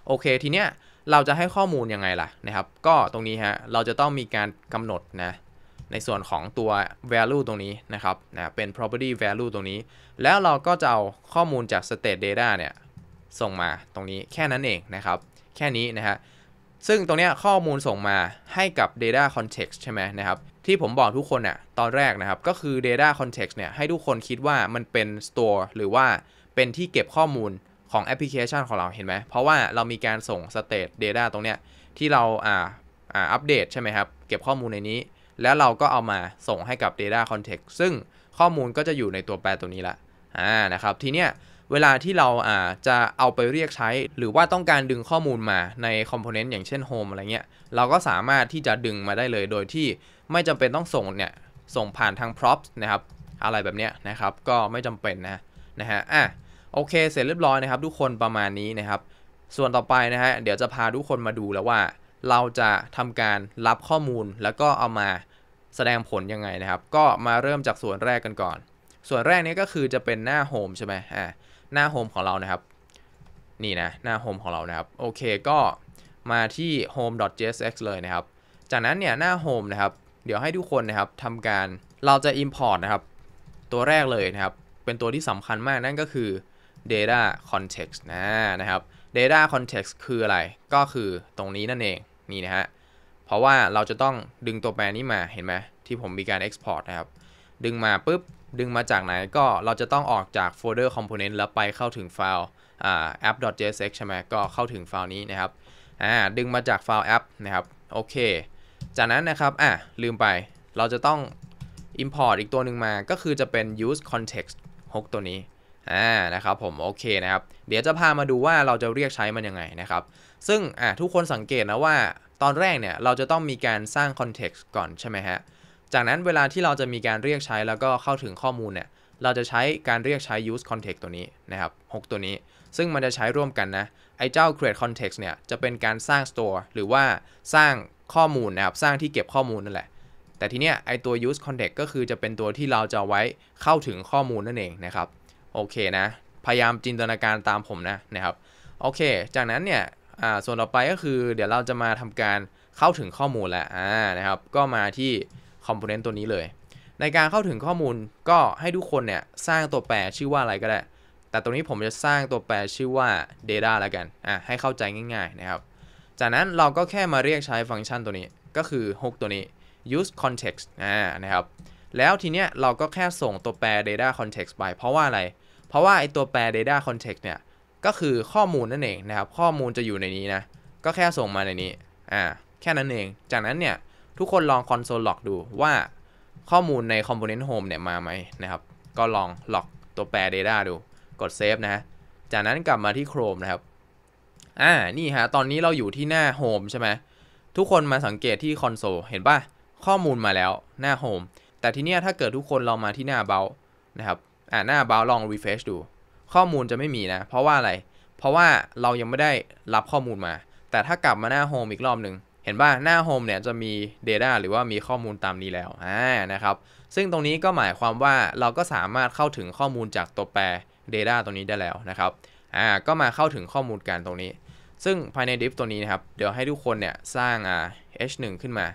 โอเค ทีเนี้ย เราจะให้ข้อมูลยังไงล่ะนะครับ ก็ตรงนี้ฮะเราจะต้องมีการกำหนดนะในส่วนของตัว value ตรงนี้นะครับนะเป็น property value ตรงนี้ แล้วเราก็จะเอาข้อมูลจาก state data เนี่ยส่งมาตรงนี้แค่นั้นเองนะครับ แค่นี้นะฮะซึ่งตรงนี้ข้อมูลส่งมาให้กับ Data Context ใช่ไหมนะครับ ที่ผมบอกทุกคนน่ะ ตอนแรกนะครับก็คือ Data Context เนี่ยให้ทุกคนคิดว่ามันเป็น Store หรือว่าเป็นที่เก็บข้อมูลของแอปพลิเคชันของเราเห็นไหมเพราะว่าเรามีการส่ง State Data ตรงเนี้ยที่เราอ่าอ่าอัปเดตใช่ไหมครับเก็บข้อมูลในนี้ แล้วเราก็เอามาส่งให้กับ Data Context ซึ่งข้อมูลก็จะอยู่ในตัวแปรตัวนี้ละอ่านะครับทีเนี้ยเวลาที่เราอ่าจะเอาไปเรียกใช้ หรือว่าต้องการดึงข้อมูลมาในคอมโพเนนต์อย่างเช่น Home อะไรเงี้ยเราก็สามารถที่จะดึงมาได้เลย โดยที่ไม่จำเป็นต้องส่งเนี่ยส่งผ่านทาง props นะครับอะไรแบบเนี้ยนะครับก็ไม่จำเป็นนะนะฮะอ่ะโอเค เสร็จเรียบร้อยนะครับทุกคนประมาณนี้นะครับ ส่วนต่อไปนะฮะเดี๋ยวจะพาทุกคนมาดูแล้วว่า เราจะทำการรับข้อมูลแล้วก็เอามาแสดงผลยังไงนะครับ ก็มาเริ่มจากส่วนแรกกันก่อน ส่วนแรกนี้ก็คือจะเป็นหน้าโฮมใช่ไหมอ่าหน้าโฮมของเรานะครับนี่นะหน้าโฮมของเรานะครับโอเคก็มาที่ home.jsx เลยนะครับ จากนั้นเนี่ยหน้าโฮมนะครับเดี๋ยวให้ทุกคนนะครับทำการเราจะ import นะครับตัวแรกเลยนะครับ เป็นตัวที่สำคัญมากนั่นก็คือ data context นะนะครับ data context คืออะไรก็คือตรงนี้นั่นเองนี่นะฮะเพราะว่าเราจะต้องดึงตัวแปรนี้มาเห็นไหมที่ผมมีการ export นะครับดึงมาปุ๊บดึงมาจาก ไหน ก็ เราจะต้องออกจากโฟลเดอร์คอมโพเนนต์แล้วไปเข้าถึงไฟล์ app.jsx ใช่ไหมก็เข้าถึงไฟล์นี้นะครับอ่าดึงมาจากไฟล์ app นะครับ โอเค จากนั้นนะครับ อ่ะลืมไปเราจะต้อง import อีกตัวหนึ่งมาก็คือจะเป็น use context 6 ตัวนี้อ่านะครับ ผม โอเค นะครับ เดี๋ยวจะ พา มาดูว่าเราจะเรียกใช้ มัน ยังไงนะครับ ซึ่ง อ่ะทุกคนสังเกตนะว่าตอนแรกเนี่ยเราจะต้องมีการสร้าง context ก่อนใช่ไหมฮะจากนั้นเวลาที่เราจะมีการเรียกใช้แล้วก็เข้าถึงข้อมูลเนี่ย เราจะใช้การเรียกใช้ use context ตัวนี้นะครับ 6 ตัวนี้ ซึ่งมันจะใช้ร่วมกันนะ ไอ้เจ้า create context เนี่ย จะเป็นการสร้าง store หรือว่าสร้างข้อมูลนะครับ สร้างที่เก็บข้อมูลนั่นแหละ แต่ทีเนี้ยไอ้ตัว use context ก็คือจะเป็นตัวที่เราจะไว้เข้าถึงข้อมูลนั่นเองนะครับ โอเคนะ พยายามจินตนาการตามผมนะนะครับ โอเค จากนั้นเนี่ยส่วนต่อไปก็คือ เดี๋ยวเราจะมาทำการเข้าถึงข้อมูลแล้วนะครับ ก็มาที่คอมโพเนนต์ตัวนี้เลย ในการเข้าถึงข้อมูลก็ให้ทุกคนเนี่ยสร้างตัวแปรชื่อว่าอะไรก็ได้ แต่ตรงนี้ผมจะสร้างตัวแปรชื่อว่า Data แล้วกันอ่ะให้เข้าใจง่าย ๆนะครับ จากนั้นเราก็แค่มาเรียกใช้ฟังก์ชันตัวนี้ก็คือ hook ตัวนี้ use context อ่านะครับแล้วทีเนี้ยเราก็แค่ส่งตัวแปร data context ไป เพราะว่าอะไร เพราะว่าไอตัวแปร data context เนี่ยก็คือข้อมูลนั่นเองนะครับข้อมูลจะอยู่ในนี้นะก็แค่ส่งมาในนี้อ่าแค่นั้นเองจากนั้นเนี่ยทุกคนลองคอนโซลล็อกดูว่าข้อมูลในคอมโพเนนต์โฮมเนี่ยมาไหมนะครับ ก็ลอง ล็อกตัวแปร data ดู กดเซฟนะ จากนั้นกลับมาที่ Chrome นะครับ อ่า นี่ฮะตอนนี้เราอยู่ที่หน้า home ใช่ไหมทุกคนมาสังเกตที่คอนโซลเห็นป่ะข้อมูลมาแล้วหน้า home แต่ทีเนี้ยถ้าเกิดทุกคนลองมาที่หน้า about นะครับอ่าหน้า about ลอง refresh ดู ข้อมูลจะไม่มีนะ เพราะว่าอะไร เพราะว่าเรายังไม่ได้รับข้อมูลมา แต่ถ้ากลับมาหน้า home อีกรอบหนึ่งเห็นว่าหน้า Home เนี่ย จะมี Data หรือว่ามีข้อมูลตามนี้แล้ว อ่า นะครับ ซึ่งตรงนี้ก็หมายความว่าเราก็สามารถเข้าถึงข้อมูลจากตัวแปร Data ตัวนี้ได้แล้วนะครับอ่า ก็มาเข้าถึงข้อมูลกันตรงนี้ ซึ่งภายในดิฟตัวนี้ นะครับ เดี๋ยวให้ทุกคนเนี่ย สร้างอ่า h1 ขึ้นมา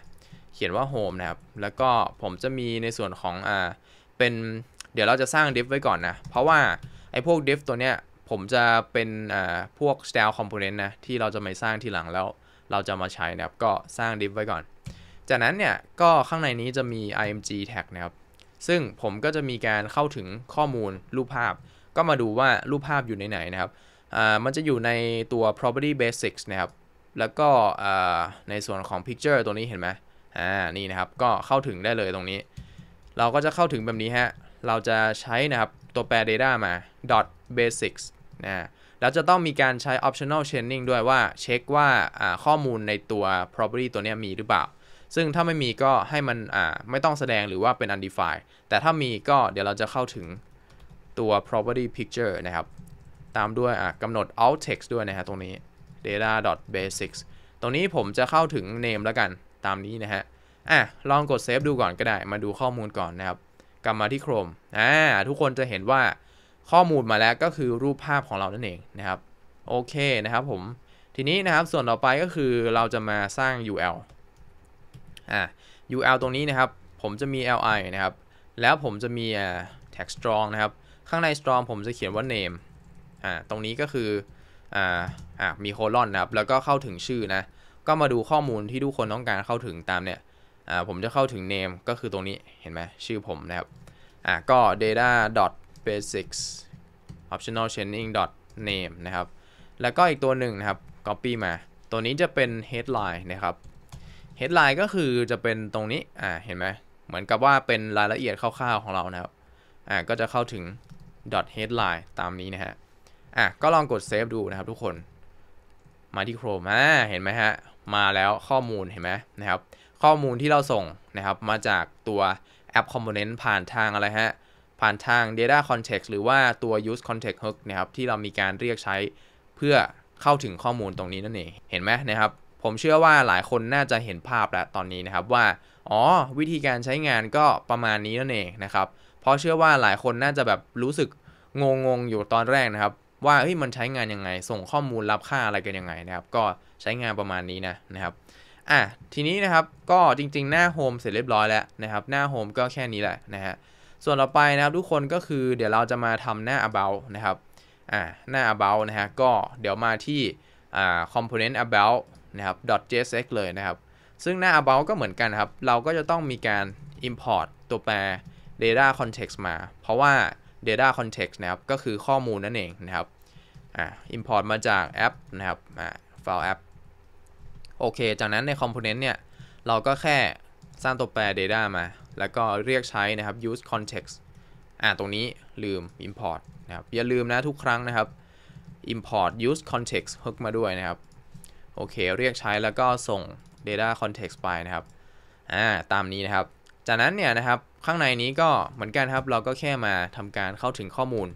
เขียนว่า Home นะครับ แล้วก็ผมจะมีในส่วนของอ่าเป็นเดี๋ยวเราจะสร้างดิฟไว้ก่อนนะเพราะว่าไอ้พวกดิฟตัวเนี้ยผมจะเป็นอ่าพวก style component นะที่เราจะไม่สร้างทีหลังแล้วเราจะมาใช้นะครับก็สร้างดิฟไว้ก่อน จากนั้นเนี่ยก็ข้างในนี้จะมี img tag นะครับ ซึ่งผมก็จะมีการเข้าถึงข้อมูลรูปภาพ ก็มาดูว่ารูปภาพอยู่นไหนนะครับมันจะอยู่ในตัว property basics นะครับ แล้วก็ในส่วนของ picture ตัวนี้เห็นไหมอ่านี่นะครับก็เข้าถึงได้เลยตรงนี้ เราก็จะเข้าถึงแบบนี้ฮะเราจะใช้นะครับตัวแปร data มา dot basics นะแล้วจะต้องมีการใช้ optional chaining ด้วยว่าเช็คว่าข้อมูลในตัว property ตัวนี้มีหรือเปล่า ซึ่งถ้าไม่มีก็ให้มันไม่ต้องแสดงหรือว่าเป็น undefined แต่ถ้ามีก็เดี๋ยวเราจะเข้าถึงตัว property picture นะครับ ตามด้วยกำหนด alt text ด้วยนะฮะตรงนี้ data basics ตรงนี้ผมจะเข้าถึง name แล้วกันตามนี้นะฮะอ่ะลองกด save ดูก่อนก็ได้ มาดูข้อมูลก่อนนะครับ กลับมาที่ Chrome อ่าทุกคนจะเห็นว่าข้อมูลมาแล้วก็คือรูปภาพของเรานั่นเองนะครับ โอเคนะครับผม ทีนี้นะครับส่วนต่อไปก็คือเราจะมาสร้าง UL อ่า UL ตรงนี้นะครับผมจะมี li นะครับ แล้วผมจะมี tag strong นะครับ ข้างใน strong ผมจะเขียนว่า name อ่าตรงนี้ก็คือ อ่า อ่ามีโคลอนนะครับแล้วก็เข้าถึงชื่อนะ ก็มาดูข้อมูลที่ทุกคนต้องการเข้าถึงตามเนี่ย อ่าผมจะเข้าถึง name ก็คือตรงนี้เห็นไหมชื่อผมนะครับ อ่าก็ data dot basics optional chaining dot name นะครับ แล้วก็อีกตัวหนึ่งนะครับ copy มา ตัวนี้จะเป็น headline นะครับ headline ก็คือจะเป็นตรงนี้ อ่า เห็นไหมเหมือนกับว่าเป็นรายละเอียดคร่าวๆของเรา นะครับ อ่า ก็จะเข้าถึง dot headline ตามนี้นะฮะ อ่ะก็ลองกด save ดูนะครับทุกคน มาที่ Chrome อ่าเห็นไหมฮะ มาแล้วข้อมูลเห็นไหมนะครับ ข้อมูลที่เราส่งนะครับ มาจากตัวแอป Component ผ่านทางอะไรฮะผ่านทาง Data Context หรือว่าตัว Use Context Hook นะครับที่เรามีการเรียกใช้เพื่อเข้าถึงข้อมูลตรงนี้นั่นเองเห็นไหมนะครับ ผมเชื่อว่าหลายคนน่าจะเห็นภาพแล้วตอนนี้นะครับว่า อ๋อวิธีการใช้งานก็ประมาณนี้นั่นเองนะครับ เพราะเชื่อว่าหลายคนน่าจะแบบรู้สึกงงงอยู่ตอนแรกนะครับ ว่าเฮ้ยมันใช้งานยังไง ส่งข้อมูลรับค่าอะไรกันยังไงนะครับ ก็ใช้งานประมาณนี้นะนะครับอ่ะทีนี้นะครับก็จริง ๆหน้าโฮมเสร็จเรียบร้อยแล้วนะครับหน้าโฮมก็แค่นี้แหละนะฮะส่วนต่อไปนะครับทุกคนก็คือเดี๋ยวเราจะมาทำหน้า about นะครับอ่าหน้า about นะฮะก็เดี๋ยวมาที่อ่า component about นะครับ .jsx เลยนะครับ ซึ่งหน้า about ก็เหมือนกันครับ เราก็จะต้องมีการ import ตัวแปร data context มา เพราะว่า data context นะครับก็คือข้อมูลนั่นเองนะครับอ่า import มาจากแอปนะครับอ่า file app โอเคจากนั้นใน component เนี่ยเราก็แค่สร้างตัวแปร data มาแล้วก็เรียกใช้นะครับ use context อ่าตรงนี้ลืม import นะครับอย่าลืมนะทุกครั้งนะครับ import use context hook มาด้วยนะครับโอเค เรียกใช้แล้วก็ส่ง data context ไปนะครับอ่าตามนี้นะครับจากนั้นเนี่ยนะครับข้างในนี้ก็เหมือนกันครับ เราก็แค่มาทำการเข้าถึงข้อมูล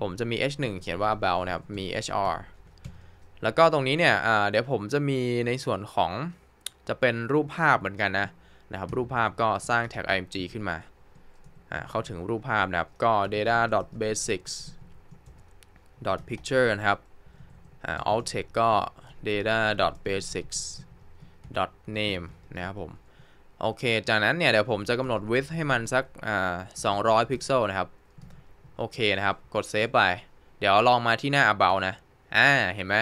ผมจะมี h1 เขียนว่า bell นะครับมี hr แล้วก็ตรงนี้เนี่ยเดี๋ยวผมจะมีในส่วนของจะเป็นรูปภาพเหมือนกันนะนะครับ รูปภาพก็สร้างแท็ก img ขึ้นมา เข้าถึงรูปภาพนะครับก็ data basics picture นะครับ alt text ก็ data basics name นะครับผม โอเค จากนั้นเนี่ยเดี๋ยวผมจะกำหนด width ให้มันสัก200 พิกเซลนะครับ โอเคนะครับ กดเซฟไปเดี๋ยวลองมาที่หน้า about นะอ่าเห็นไหม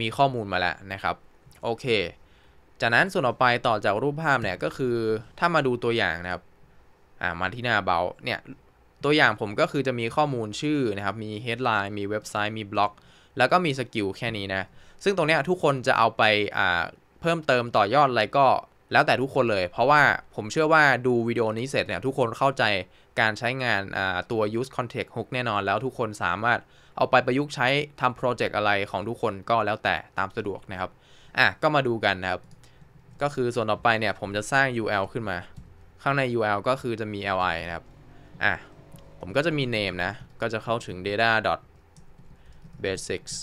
มีข้อมูลมาแล้วนะครับ โอเคจากนั้นส่วนออกไปต่อจากรูปภาพเนี่ยก็คือถ้ามาดูตัวอย่างนะครับมาที่หน้าเบลเนี่ย ตัวอย่างผมก็คือจะมีข้อมูลชื่อนะครับ มี headline มีเว็บไซต์มีบล็อก แล้วก็มีสกิลแค่นี้นะ ซึ่งตรงนี้ทุกคนจะเอาไปเพิ่มเติมต่อยอดอะไรก็แล้วแต่ทุกคนเลย เพราะว่าผมเชื่อว่าดูวิดีโอนี้เสร็จเนี่ยทุกคนเข้าใจการใช้งานตัว use context hook แน่นอน แล้วทุกคนสามารถเอาไปประยุกต์ใช้ทำโปรเจกต์อะไรของทุกคนก็แล้วแต่ตามสะดวกนะครับอ่ะก็มาดูกันนะครับก็คือส่วนต่อไปเนี่ยผมจะสร้าง UL ขึ้นมาข้างใน UL ก็คือจะมี li นะครับอ่ะผมก็จะมี name นะก็จะเข้าถึง data basics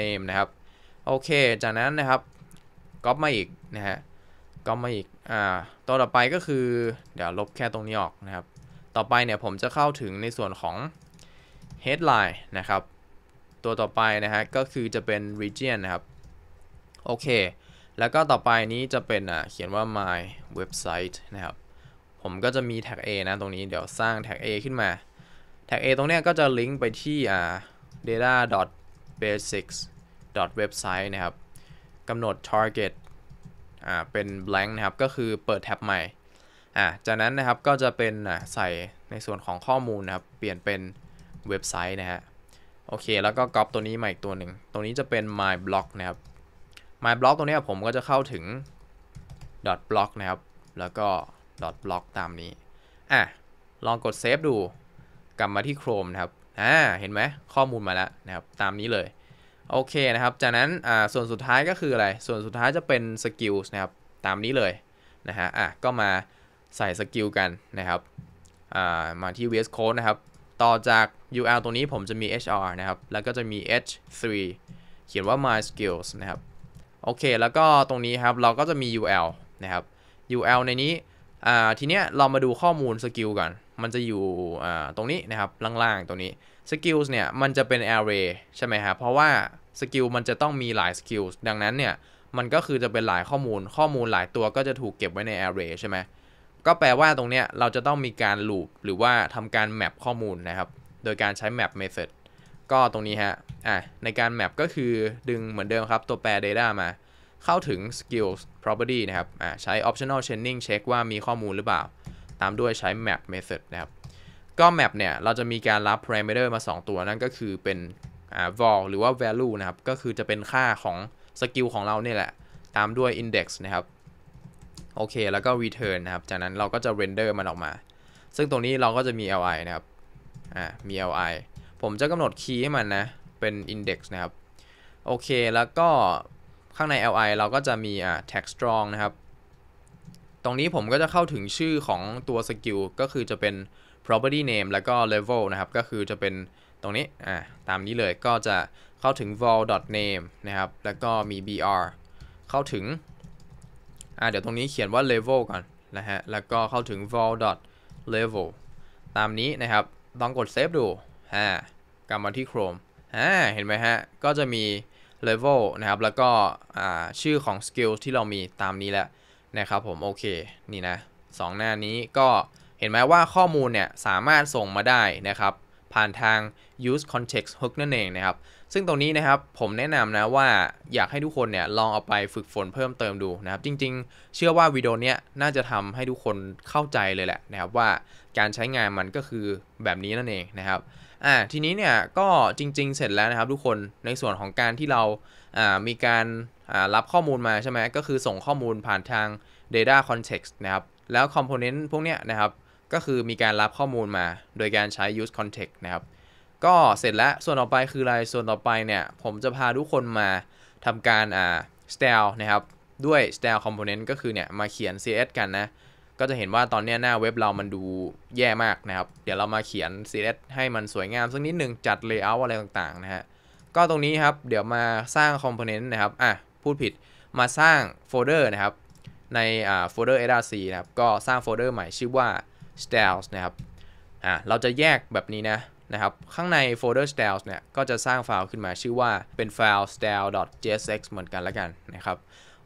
name นะครับโอเค จากนั้นนะครับก๊อปมาอีกนะฮะก๊อปมาอีกอ่าตัวต่อไปก็คือเดี๋ยวลบแค่ตรงนี้ออกนะครับ ต่อไปเนี่ยผมจะเข้าถึงในส่วนของ headline นะครับตัวต่อไปนะฮะก็คือจะเป็น region นะครับโอเคแล้วก็ต่อไปนี้จะเป็นอ่ะเขียนว่า my website นะครับ ผมก็จะมีแท็ก A นะตรงนี้เดี๋ยวสร้างแท็ก A ขึ้นมา แท็ก A ตรงเนี้ยก็จะลิงก์ไปที่อ่า data basics website นะครับ กำหนด target อ่า เป็น blank นะครับ ก็คือเปิดแท็บใหม่ อ่าจากนั้นนะครับก็จะเป็นอ่าใส่ในส่วนของข้อมูลนะครับ เปลี่ยนเป็นเว็บไซต์นะฮะ โอเค แล้วก็กรอบตัวนี้มาอีกตัวหนึ่งตรงนี้จะเป็น my blog นะครับ my block ตรงนี้ผมก็จะเข้าถึง dot block นะครับ แล้วก็ dot block ตามนี้ อ่ะ ลองกดเซฟดู กลับมาที่ Chrome นะครับ อ่า เห็นไหม ข้อมูลมาแล้วนะครับ ตามนี้เลย โอเคนะครับ จากนั้น อ่า ส่วนสุดท้ายก็คืออะไร ส่วนสุดท้ายจะเป็น skills นะครับ ตามนี้เลย นะฮะ อ่ะ ก็มาใส่สกิลกันนะครับ อ่า มาที่ VS Code นะครับ ต่อจาก URL ตรงนี้ผมจะมี HR นะครับ แล้วก็จะมี H3 เขียนว่า my skills นะครับโอเค แล้วก็ตรงนี้ครับ เราก็จะมี UL นะครับ UL ในนี้ทีเนี้ย เรามาดูข้อมูลสกิลก่อน มันจะอยู่ตรงนี้นะครับ ล่างๆตรงนี้ สกิลเนี่ย มันจะเป็น array ใช่ไหมครับเพราะว่าสกิลมันจะต้องมีหลายสกิล ดังนั้นเนี่ย มันก็คือจะเป็นหลายข้อมูล ข้อมูลหลายตัวก็จะถูกเก็บไว้ใน array ใช่ไหมก็แปลว่าตรงเนี้ยเราจะต้องมีการ loop หรือว่าทำการ map ข้อมูลนะครับ โดยการใช้ map method ก็ตรงนี้ฮะ่ะในการแมปก็คือดึงเหมือนเดิมครับตัวแปร Data มาเข้าถึง Skills Property นะครับอ่ะใช้ Optional Chaining Check ว่ามีข้อมูลหรือเปล่า ตามด้วยใช้ Map Method นะครับ ก็แมปเนี่ย เราจะมีการรับ Parameter มา 2 ตัวนั่นก็คือเป็นอ่า Vol หรือว่า Value นะครับ ก็คือจะเป็นค่าของสกิลของเราเนี่ยแหละ ตามด้วย Index นะครับ โอเค แล้วก็ return นะครับ จากนั้นเราก็จะ render มันออกมาซึ่งตรงนี้เราก็จะมี li นะครับอ่ามี li ผมจะกำหนดคีย์ให้มันนะเป็น index นะครับ โอเค แล้วก็ข้างใน li เราก็จะมีอ่า tag strong นะครับ ตรงนี้ผมก็จะเข้าถึงชื่อของตัวสกิลก็คือจะเป็น property name แล้วก็ level นะครับ ก็คือจะเป็นตรงนี้อ่าตามนี้เลยก็จะเข้าถึง vol name นะครับ แล้วก็มี br เข้าถึง อ่าเดี๋ยวตรงนี้เขียนว่า level ก่อนนะฮะแล้วก็เข้าถึง vol level ตามนี้นะครับลองกดเซฟดูอ่ากลับมาที่ Chrome ่าเห็นไหมฮะ ก็จะมี level นะครับ แล้วก็ชื่อของ skill ที่เรามีตามนี้แหละนะครับผม โอเคนี่นะสองหน้านี้ก็เห็นไหมว่าข้อมูลเนี่ยสามารถส่งมาได้นะครับ ผ่านทาง use context hook นั่นเองนะครับ ซึ่งตรงนี้นะครับผมแนะนำนะว่าอยากให้ทุกคนเนี่ย ลองเอาไปฝึกฝนเพิ่มเติมดูนะครับ จริง ๆ เชื่อว่าวิดีโอนี้น่าจะทำให้ทุกคนเข้าใจเลยแหละนะครับว่าการใช้งานมันก็คือแบบนี้นั่นเองนะครับอ่าทีนี้เนี่ยก็จริงๆเสร็จแล้วนะครับ ทุกคนในส่วนของการที่เราอ่ามีการอ่ารับข้อมูลมาใช่ไหมก็คือส่งข้อมูลผ่านทาง data context นะครับ แล้ว component พวกเนี้ยนะครับก็คือมีการรับข้อมูลมาโดยการใช้ use context นะครับ ก็เสร็จแล้วส่วนต่อไปคืออะไรส่วนต่อไปเนี่ยผมจะพาทุกคนมาทำการอ่า style นะครับด้วย style component ก็คือเนี่ยมาเขียน cs กันนะก็จะเห็นว่าตอนนี้หน้าเว็บเรามันดูแย่มากนะครับ เดี๋ยวเรามาเขียน CSS ให้มันสวยงามสักนิดหนึ่งจัดเลเยอร์อะไรต่างๆนะฮะก็ตรงนี้ครับเดี๋ยวมาสร้างคอมโพเนนต์นะครับอ่ะพูดผิดมาสร้างโฟลเดอร์นะครับในอ่าโฟลเดอร์ src นะครับ ก็สร้างโฟลเดอร์ใหม่ชื่อว่า styles นะครับอ่ะเราจะแยกแบบนี้นะนะครับ ข้างในโฟลเดอร์ styles เนี่ยก็จะสร้างไฟล์ขึ้นมาชื่อว่าเป็นไฟล์ style.jsx เหมือนกันละกันนะครับ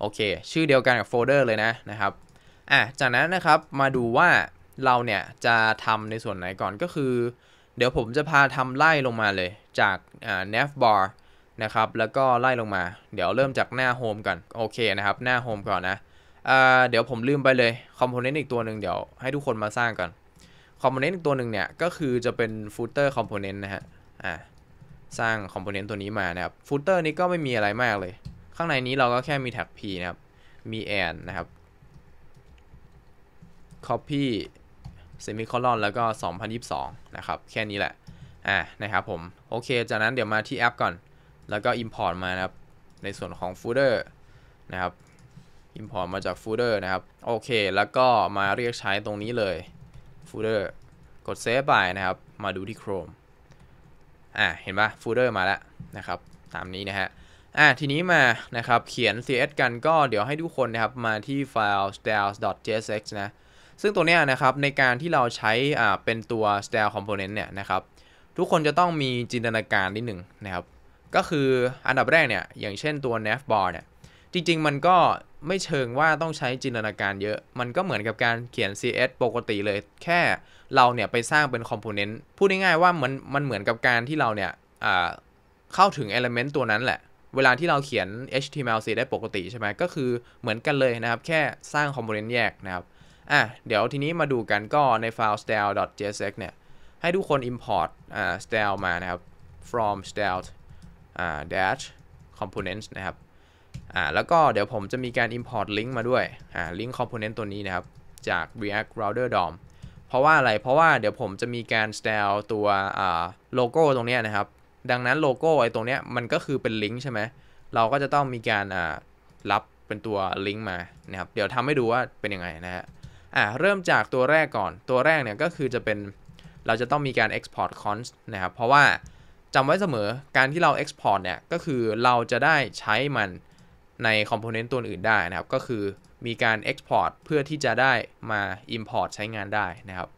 โอเค ชื่อเดียวกันกับโฟลเดอร์เลยนะนะครับ่ะจากนั้นนะครับมาดูว่าเราเนี่ย จะทำในส่วนไหนก่อนก็คือ เดี๋ยวผมจะพาทำไล่ลงมาเลยจากอ่า navbar นะครับแล้วก็ไล่ลงมา เดี๋ยวเริ่มจากหน้าโฮมก่อนโอเคนะครับ หน้าโฮมก่อนนะเดี๋ยวผมลืมไปเลยคอมโพเนนต์อีกตัวหนึ่งเดี๋ยวให้ทุกคนมาสร้างก่อนคอมโพเนนต์อีกตัวหนึ่งเนี่ยก็คือจะเป็นฟูเตอร์คอมโพเนนต์นะฮะอ่าสร้างคอมโพเนนต์ตัวนี้มานะครับฟูเตอร์นี้ก็ไม่มีอะไรมากเลยข้างในนี้เราก็แค่มีแท็ก p นะครับมีแอนนะครับ copy semicolon แล้วก็ 2022 นะครับ แค่นี้แหละ อ่านะครับผมโอเค จากนั้นเดี๋ยวมาที่แอปก่อน แล้วก็ import มานะครับ ในส่วนของ f ฟลเดอร์นะครับ import มาจาก f ฟลเดอร์นะครับ โอเค แล้วก็มาเรียกใช้ตรงนี้เลย f ฟลเดอร์กด save ไปนะครับ มาดูที่ Chrome อ่าเห็นปะ f ฟลเดอร์มาแล้วนะครับ ตามนี้นะฮะอ่าทีนี้มานะครับเขียน cs กันก็เดี๋ยวให้ทุกคนนะครับมาที่ไฟล์ styles.jsx นะซึ่งตัวเนี้ยนะครับในการที่เราใช้อ่าเป็นตัว style component เนี่ยนะครับ ทุกคนจะต้องมีจินตนาการนิดหนึ่งนะครับก็คืออันดับแรกเนี่ยอย่างเช่นตัว nav bar เนี่ยจริงๆ มันก็ไม่เชิงว่าต้องใช้จินตนาการเยอะมันก็เหมือนกับการเขียน CS ปกติเลยแค่เราเนี่ยไปสร้างเป็นคอมโพเนนต์พูดง่ายๆว่ามันมันเหมือนกับการที่เราเนี่ยเข้าถึง element ตัวนั้นแหละ เวลาที่เราเขียน HTML c ได้ปกติใช่ไหมก็คือเหมือนกันเลยนะครับแค่สร้างคอมโพเนนต์แยกนะครับอ่ะ เดี๋ยวทีนี้มาดูกันก็ในไฟล์ style.jsx เนี่ยให้ทุกคน import อ่า style มานะครับ from style อ่า dash components นะครับ อ่าแล้วก็เดี๋ยวผมจะมีการ import link มาด้วยอ่า link component ตัวนี้นะครับ จาก react router dom เพราะว่าอะไรเพราะว่าเดี๋ยวผมจะมีการ style ตัวอ่าโลโก้ตรงนี้นะครับ ดังนั้นโลโก้ไอ้ตรงเนี้ยมันก็คือเป็นลิงก์ใช่ไหมเราก็จะต้องมีการอ่ารับเป็นตัวลิงก์มานะครับเดี๋ยวทำให้ดูว่าเป็นยังไงนะฮะอ่าเริ่มจากตัวแรกก่อนตัวแรกเนี่ยก็คือจะเป็นเราจะต้องมีการ export const นะครับเพราะว่าจำไว้เสมอการที่เรา export เนี่ยก็คือเราจะได้ใช้มันใน component ตัวอื่นได้นะครับก็คือมีการ export เพื่อที่จะได้มา import ใช้งานได้นะครับ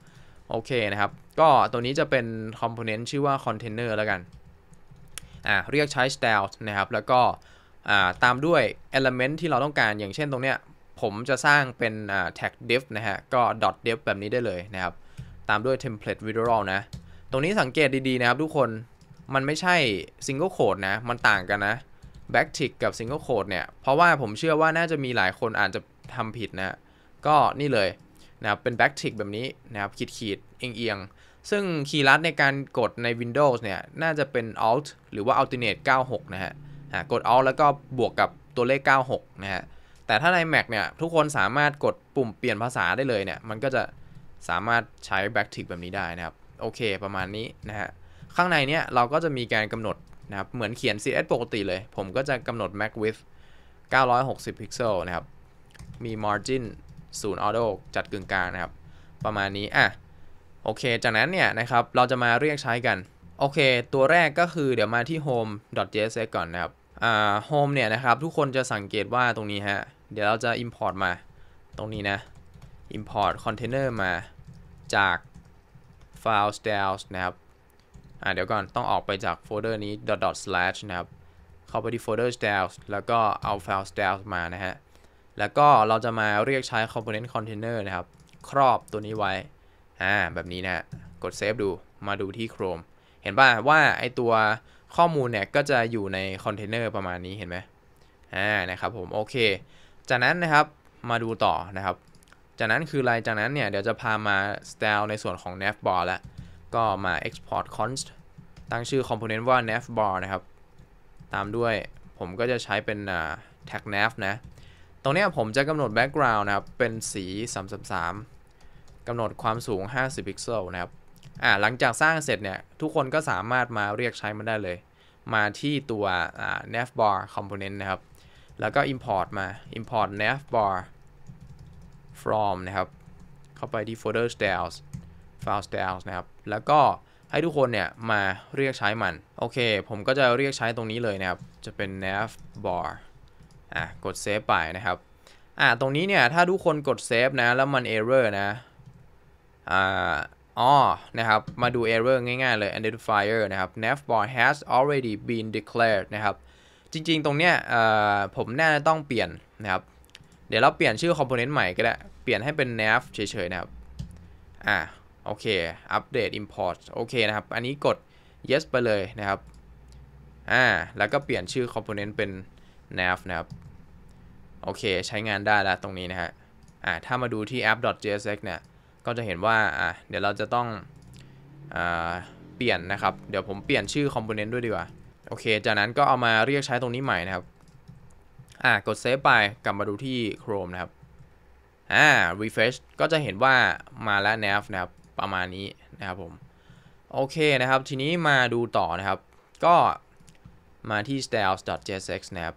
โอเคนะครับ ก็ตัวนี้จะเป็น component ชื่อว่า container แล้วกันอ่าเรียกใช้ style นะครับแล้วก็ตามด้วย element ที่เราต้องการอย่างเช่นตรงเนี้ยผมจะสร้างเป็น tag div นะฮะ ก็ dot div แบบนี้ได้เลยนะครับ ตามด้วย template visual นะ ตรงนี้สังเกตดีๆนะครับ ทุกคนมันไม่ใช่ single code นะ มันต่างกันนะ backtick กับ single code เนี่ย เพราะว่าผมเชื่อว่าน่าจะมีหลายคนอาจจะทำผิดนะ ก็นี่เลย นะครับ เป็น backtick แบบนี้นะครับ ขีดขีดเอียงๆ ซึ่งคีย์ลัดในการกดใน Windows เนี่ย น่าจะเป็น alt หรือว่า alternate 96 นะฮะกด alt แล้วก็บวกกับตัวเลข 96 นะฮะแต่ถ้าใน Mac เนี่ย ทุกคนสามารถกดปุ่มเปลี่ยนภาษาได้เลยเนี่ย มันก็จะสามารถใช้ Backtick แบบนี้ได้นะครับ โอเค ประมาณนี้นะฮะข้างในเนี่ยเราก็จะมีการกำหนดนะครับ เหมือนเขียน CS ปกติเลย ผมก็จะกำหนด Mac width 960พิกเซลนะครับ มี margin 0 auto จัดกึ่งกลางนะครับ ประมาณนี้ อ่ะ โอเค จากนั้นเนี่ยนะครับเราจะมาเรียกใช้กันโอเค ตัวแรกก็คือเดี๋ยวมาที่ h o m e j s ก่อนนะครับอ่า home เนี่ยนะครับทุกคนจะสังเกตว่าตรงนี้ฮะเดี๋ยวเราจะ import มาตรงนี้นะ import container มาจาก file styles นะครับ อ่าเดี๋ยวก่อนต้องออกไปจากโฟลเดอร์นี้ dot dot slash นะครับ เข้าไปที่โฟลเดอร์ styles แล้วก็เอา file styles มานะฮะ แล้วก็เราจะมาเรียกใช้ component container นะครับ ครอบตัวนี้ไว้ อ่าแบบนี้นะ กด save ดู มาดูที่ Chrome เห็นป่ะว่า ไอตัวข้อมูลเนี่ย ก็จะอยู่ในคอนเทนเนอร์ประมาณนี้เห็นไหมอ่า นะครับผม โอเคจากนั้นนะครับมาดูต่อนะครับ จากนั้นคืออะไรจากนั้นเนี่ย เดี๋ยวจะพามาสไตล์ในส่วนของ navbar แล้ว ก็มา export const ตั้งชื่อ component ว่า navbar นะครับ ตามด้วยผมก็จะใช้เป็น tag nav นะ ตรงนี้ผมจะกำหนด background นะครับเป็นสี 333กำหนดความสูง 50พิกเซลนะครับอ่าหลังจากสร้างเสร็จเนี่ย ทุกคนก็สามารถมาเรียกใช้มันได้เลย มาที่ตัว navbar component นะครับแล้วก็ import มา import navbar from นะครับ เข้าไปที่ folder styles file styles นะครับ แล้วก็ให้ทุกคนเนี่ยมาเรียกใช้มัน โอเค ผมก็จะเรียกใช้ตรงนี้เลยนะครับ จะเป็น navbar อ่ะ กด save ไปนะครับ อ่ะ ตรงนี้เนี่ย ถ้าทุกคนกด save นะ แล้วมัน error นะ อ่าอ๋อ นะครับ มาดู error ง่ายๆเลย identifier นะครับ navbar has already been declared นะครับจริงๆ ตรงเนี้ยผมแน่าจะต้องเปลี่ยนนะครับ เดี๋ยวเราเปลี่ยนชื่อคอมโพเนนต์ใหม่ก็ได้เปลี่ยนให้เป็น nav เฉยๆ นะครับอ่าโอเคอัปเดต import โอเคนะครับ อันนี้กด yes ไปเลยนะครับอ่าแล้วก็เปลี่ยนชื่อคอมโพเนนต์เป็น nav นะครับ โอเค ใช้งานได้แล้วตรงนี้นะฮะอ่าถ้ามาดูที่ app.jsx เนี่ยก็จะเห็นว่าอ่าเดี๋ยวเราจะต้องอ่าเปลี่ยนนะครับเดี๋ยวผมเปลี่ยนชื่อคอมโพเนนต์ด้วยดีกว่าโอเค จากนั้นก็เอามาเรียกใช้ตรงนี้ใหม่นะครับ อ่ากดเซฟไป กลับมาดูที่ Chrome นะครับ อ่า refresh ก็จะเห็นว่ามาแล้ว nav นะครับ ประมาณนี้นะครับผม โอเคนะครับ ทีนี้มาดูต่อนะครับ ก็มาที่ styles.jsx นะครับ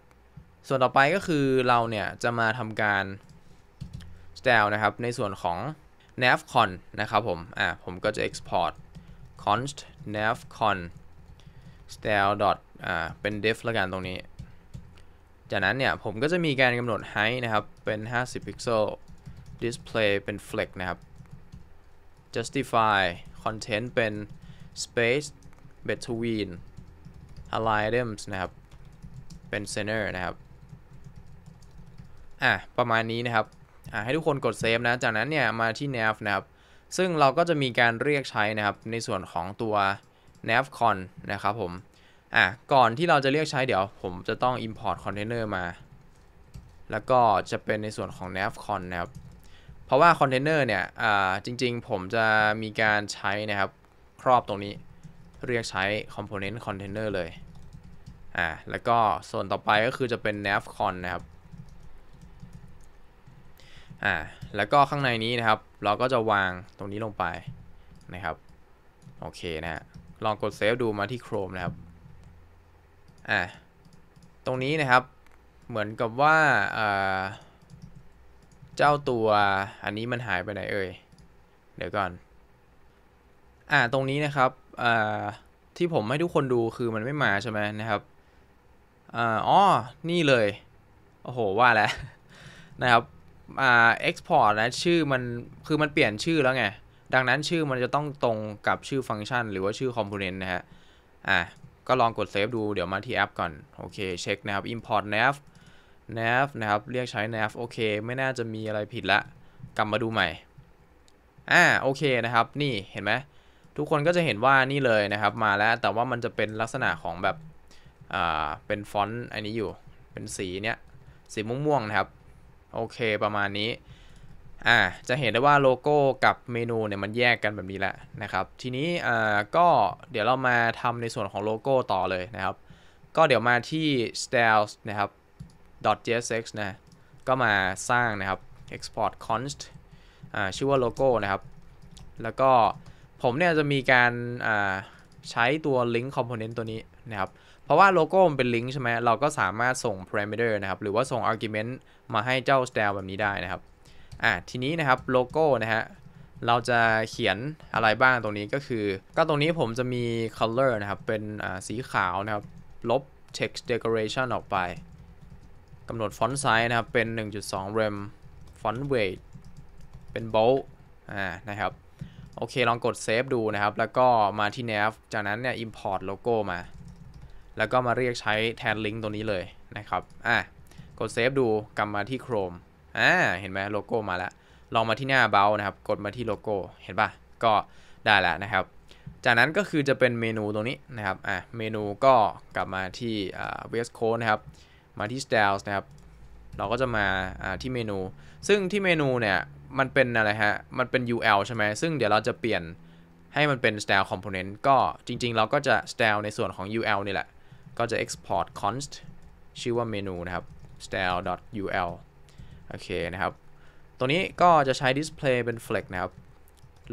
ส่วนต่อไปก็คือเราเนี่ยจะมาทำการ style นะครับ ในส่วนของ navcon นะครับผม อ่าผมก็จะ export const navcon style อ่า เป็น def ละกันตรงนี้ จากนั้นเนี่ย ผมก็จะมีการกำหนด height นะครับเป็น 50พิกเซล display เป็น flex นะครับ justify content เป็น space between align items นะครับ เป็น center นะครับ อ่ะประมาณนี้นะครับ อ่ะให้ทุกคนกดเซฟนะ จากนั้นเนี่ย มาที่ nav นะครับ ซึ่งเราก็จะมีการเรียกใช้นะครับในส่วนของตัว navcon นะครับผม อ่ะ ก่อนที่เราจะเรียกใช้เดี๋ยว ผมจะต้อง import container มา แล้วก็จะเป็นในส่วนของ navcon นะครับ เพราะว่า container เนี่ยอ่าจริง ๆ ผมจะมีการใช้นะครับ ครอบตรงนี้ เรียกใช้ component container เลย อ่า แล้วก็ส่วนต่อไปก็คือจะเป็น navcon นะครับ อ่า แล้วก็ข้างในนี้นะครับ เราก็จะวางตรงนี้ลงไป นะครับ โอเคนะฮะลองกดเซฟดูมาที่ Chrome นะครับ อ่าตรงนี้นะครับ เหมือนกับว่า เจ้าตัวอันนี้มันหายไปไหนเอ่ย เดี๋ยวก่อน อ่าตรงนี้นะครับที่ผมให้ทุกคนดูคือมันไม่มาใช่ไหมนะครับอ๋อ นี่เลย โอ้โหว่าแล้วนะครับ อ่าอ์พอร์ตนะชื่อมันคือมันเปลี่ยนชื่อแล้วไงดังนั้นชื่อมันจะต้องตรงกับชื่อฟังก์ชัน หรือว่าชื่อคอมโพเนนต์นะฮะอ่ะ ก็ลองกดเซฟดูเดี๋ยวมาที่แอปก่อน โอเคเช็คนะครับ import nav nav นะครับ เรียกใช้ nav โอเค ไม่น่าจะมีอะไรผิดละ กลับมาดูใหม่ อ่าโอเคนะครับ นี่ เห็นไหมทุกคนก็จะเห็นว่านี่เลยนะครับ มาแล้ว แต่ว่ามันจะเป็นลักษณะของแบบ อ่า เป็นฟอนต์อันนี้อยู่ เป็นสีเนี้ย สีม่วงๆนะครับ โอเค ประมาณนี้่าจะเห็นได้ว่าโลโก้กับเมนูเนี่ยมันแยกกันแบบนี้แหละนะครับ ทีนี้อ่าก็เดี๋ยวเรามาทำในส่วนของโลโก้ต่อเลยนะครับ ก็เดี๋ยวมาที่ styles นะครับ .jsx นะก็มาสร้างนะครับ export const อ่าชื่อว่าโลโก้นะครับ แล้วก็ผมเนี่ยจะมีการอ่าใช้ตัว link component ตัวนี้นะครับ เพราะว่าโลโก้มันเป็นลิงก์ใช่ไหมเราก็สามารถส่ง parameter นะครับ หรือว่าส่ง argument มาให้เจ้า style แบบนี้ได้นะครับอ่ะทีนี้นะครับโลโก้นะฮะเราจะเขียนอะไรบ้างตรงนี้ก็คือ ก็ตรงนี้ผมจะมี color นะครับ เป็นสีขาวนะครับ ลบ text decoration ออกไปกำหนดฟอนต์ไซส์นะครับ เป็น 1.2 rem ฟอนต์เวทเป็น bold อ่านะครับ โอเค ลองกดเซฟดูนะครับ แล้วก็มาที่ nav จากนั้นเนี่ย import โลโก้มา แล้วก็มาเรียกใช้แทนลิงก์ตัวนี้เลยนะครับ อ่ะ กดเซฟดูกลับมาที่ Chrome อ่าเห็นไหมโลโก้มาแล้วลองมาที่หน้าเบลนะครับ กดมาที่โลโก้ เห็นปะก็ได้แล้วนะครับ จากนั้นก็คือจะเป็นเมนูตรงนี้นะครับอ่ะเมนูก็กลับมาที่เวสโคนะครับ มาที่ styles นะครับเราก็จะมาที่เมนู ซึ่งที่เมนูเนี่ยมันเป็นอะไรฮะมันเป็น UL ใช่ไหมซึ่งเดี๋ยวเราจะเปลี่ยนให้มันเป็น style component ก็จริงๆเราก็จะ style ในส่วนของ UL นี่แหละ ก็จะ export const ชื่อว่าเมนูนะครับ style.ul โอเคนะครับ ตัวนี้ก็จะใช้ display เป็น flex นะครับ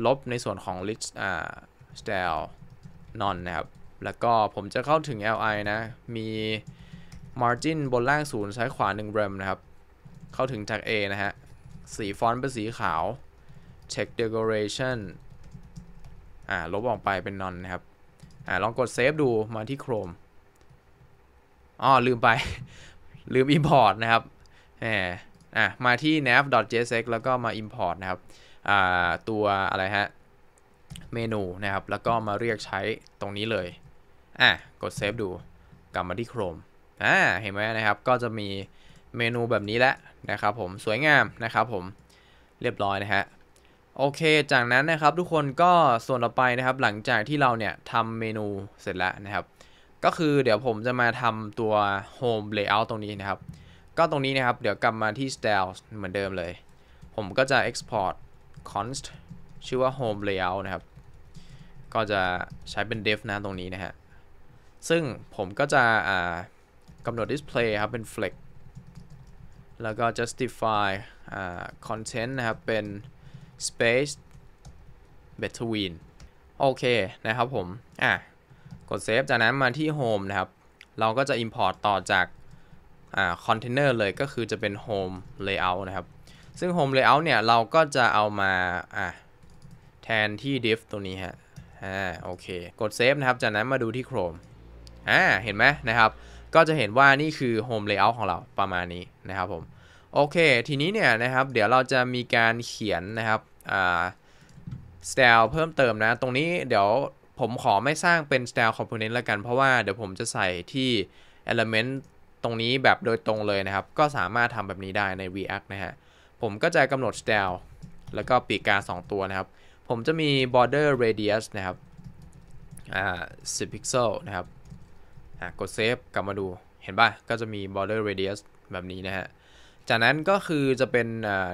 ลบในส่วนของ list อ่า style non นะครับ แล้วก็ผมจะเข้าถึง li นะ มี margin บนล่างศูนย์ซ้ายขวา1 rem นะครับ เข้าถึง จาก a นะฮะ สีฟอนต์เป็นสีขาว check decoration อ่าลบออกไปเป็น non นะครับ อ่าลองกด save ดูมาที่ chrome อ๋อลืมไป ลืม import นะครับ แหมอ่ะ มาที่ nav.jsx แล้วก็มา import นะครับ ตัวอะไรฮะเมนูนะครับ แล้วก็มาเรียกใช้ตรงนี้เลยอ่ะกดเซฟดูกลับมาที่ Chrome อ่าเห็นไหมนะครับ ก็จะมีเมนูแบบนี้แล้วนะครับ ผมสวยงามนะครับ ผมเรียบร้อยนะฮะโอเคจากนั้นนะครับ ทุกคนก็ส่วนต่อไปนะครับ หลังจากที่เราเนี่ยทำเมนูเสร็จแล้วนะครับ ก็คือเดี๋ยวผมจะมาทำตัว Home Layout ตรงนี้นะครับก็ตรงนี้นะครับ เดี๋ยวกลับมาที่ styles เหมือนเดิมเลย ผมก็จะ export const ชื่อว่า home layout นะครับ ก็จะใช้เป็น def นะตรงนี้นะฮะ ซึ่งผมก็จะกำหนด display ครับเป็น flex แล้วก็ justify content นะครับ เป็น space between โอเคนะครับผม อ่ะ กด save จากนั้นมาที่ home นะครับ เราก็จะ import ต่อจากคอนเทนเนอร์เลยก็คือจะเป็นโฮมเลเยอร์นะครับ ซึ่งโฮมเลเยอร์เนี่ยเราก็จะเอามาอ่แทนที่ดิฟตัวนี้ฮะอ่าโอเค กดเซฟนะครับ จากนั้นมาดูที่ Chrome อ่าเห็นไหมนะครับ ก็จะเห็นว่านี่คือโฮมเลเยอร์ของเราประมาณนี้นะครับผม โอเคทีนี้เนี่ยนะครับเดี๋ยวเราจะมีการเขียนนะครับ อ่าสเตลเพิ่มเติมนะตรงนี้เดี๋ยว ผมขอไม่สร้างเป็น style component แล้วกันเพราะว่าเดี๋ยวผมจะใส่ที่ element ตรงนี้แบบโดยตรงเลยนะครับ ก็สามารถทำแบบนี้ได้ใน React นะฮะ ผมก็จะกำหนด style แล้วก็ปีกกา2ตัวนะครับ ผมจะมี border radius นะครับ อ่า 10 pixel นะครับอ่ากด save กลับมาดู เห็นป่ะ ก็จะมี border radius แบบนี้นะฮะ จากนั้นก็คือจะเป็น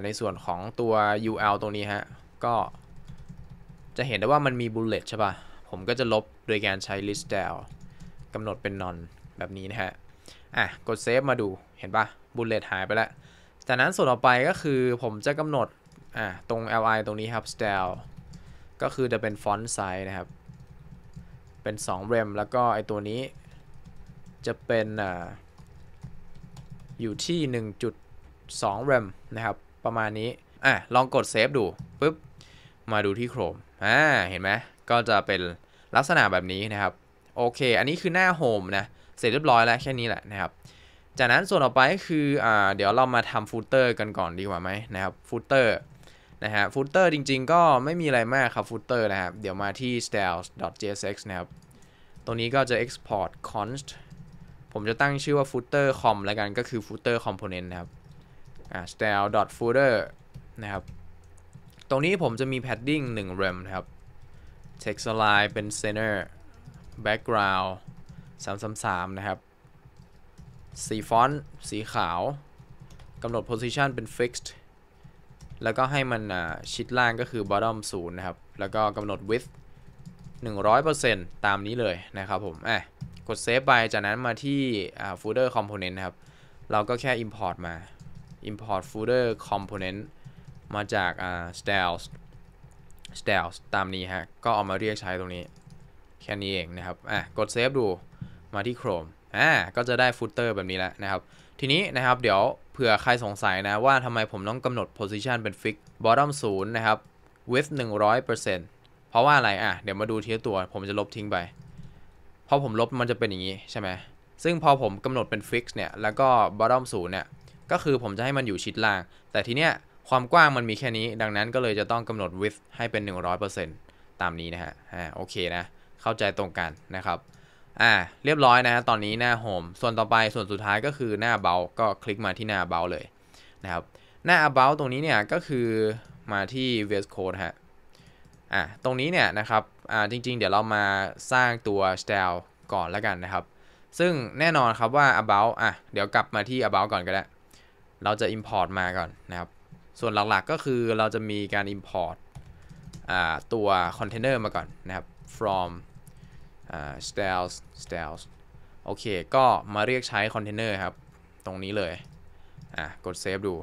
ในส่วนของตัว u l ตรงนี้ฮะ ก็จะเห็นได้ว่ามันมี bullet ใช่ป่ะ ผมก็จะลบโดยการใช้ list style กำหนดเป็น n o n แบบนี้นะฮะอ่ะกดเซฟมาดู เห็นปะบุลเลตหายไปแล้ว จากนั้นส่วนต่อไปก็คือผมจะกำหนดอ่ะตรง li ตรงนี้ครับ style ก็คือจะเป็นฟอนต์ไซส์นะครับ เป็น2เรมแล้วก็ไอตัวนี้ จะเป็นอ่าอยู่ที่1.2เรมนะครับ ประมาณนี้อ่ะลองกดเซฟดูปึ๊บมาดูที่โครมอ่าเห็นไหม ก็จะเป็นลักษณะแบบนี้นะครับ โอเค อันนี้คือหน้าโฮมนะเสร็จเรียบร้อยแล้วแค่นี้แหละนะครับ จากนั้นส่วนต่อไปก็คืออเดี๋ยวเรามาทำฟูเตอร์กันก่อนดีกว่าไหมนะครับฟูเตอร์นะฮะฟูเตอร์จริง ๆก็ไม่มีอะไรมากครับฟูเตอร์นะครับ เดี๋ยวมาที่ styles.jsx นะครับ ตรงนี้ก็จะ export const ผมจะตั้งชื่อว่า footer com แล้วกันก็คือ footer component นะครับ style.footer นะครับตรงนี้ผมจะมี padding 1 rem นะครับ text align เป็น center background 333นะครับ สีฟอนต์สีขาวกำหนด position เป็น fixed แล้วก็ให้มันชิดล่างก็คือ bottom 0 นะครับ แล้วก็กำหนด width 100%ตามนี้เลยนะครับผม อ่ะ กด save ไปจากนั้นมาที่ folder component นะครับ เราก็แค่ import มา import folder component มาจาก styles styles ตามนี้ฮะ ก็เอามาเรียกใช้ตรงนี้แค่นี้เองนะครับ อ่ะ กด save ดูมาที่ Chrome อ่า ก็จะได้ฟุตเตอร์แบบนี้แล้วนะครับ ทีนี้นะครับ เดี๋ยวเผื่อใครสงสัยนะว่าทำไมผมต้องกำหนด position เป็น fix bottom 0 นะครับ width 100%เพราะว่าอะไร อ่ะเดี๋ยวมาดูทีละตัวผมจะลบทิ้งไป พอผมลบมันจะเป็นอย่างนี้ใช่ไหม ซึ่งพอผมกำหนดเป็น fix เนี่ยแล้วก็ bottom 0 เนี่ย ก็คือผมจะให้มันอยู่ชิดล่าง แต่ทีเนี้ยความกว้างมันมีแค่นี้ ดังนั้นก็เลยจะต้องกำหนด width ให้เป็น 100%ตามนี้นะฮะ อ่า โอเคนะ เข้าใจตรงกันนะครับอ่าเรียบร้อยนะตอนนี้หน้าโฮมส่วนต่อไปส่วนสุดท้ายก็คือหน้าเบลก็คลิกมาที่หน้าเบลเลยนะครับหน้า about ตรงนี้เนี่ยก็คือมาที่ VS Code ฮะอ่าตรงนี้เนี่ย นะครับอ่าจริง ๆ เดี๋ยวเรามาสร้างตัว style ก่อน แล้วกันนะครับ ซึ่งแน่นอนครับว่า about อ่ะเดี๋ยวกลับมาที่ about ก่อนก็ได้เราจะ import มาก่อนนะครับ ส่วนหลักๆก็คือเราจะมีการ import อ่าตัว container มาก่อนนะครับ from s t y l e s s t y l e s โอเคก็มาเรียกใช้คอนเทนเนอร์ครับตรงนี้เลยอ่ะกดเซฟดู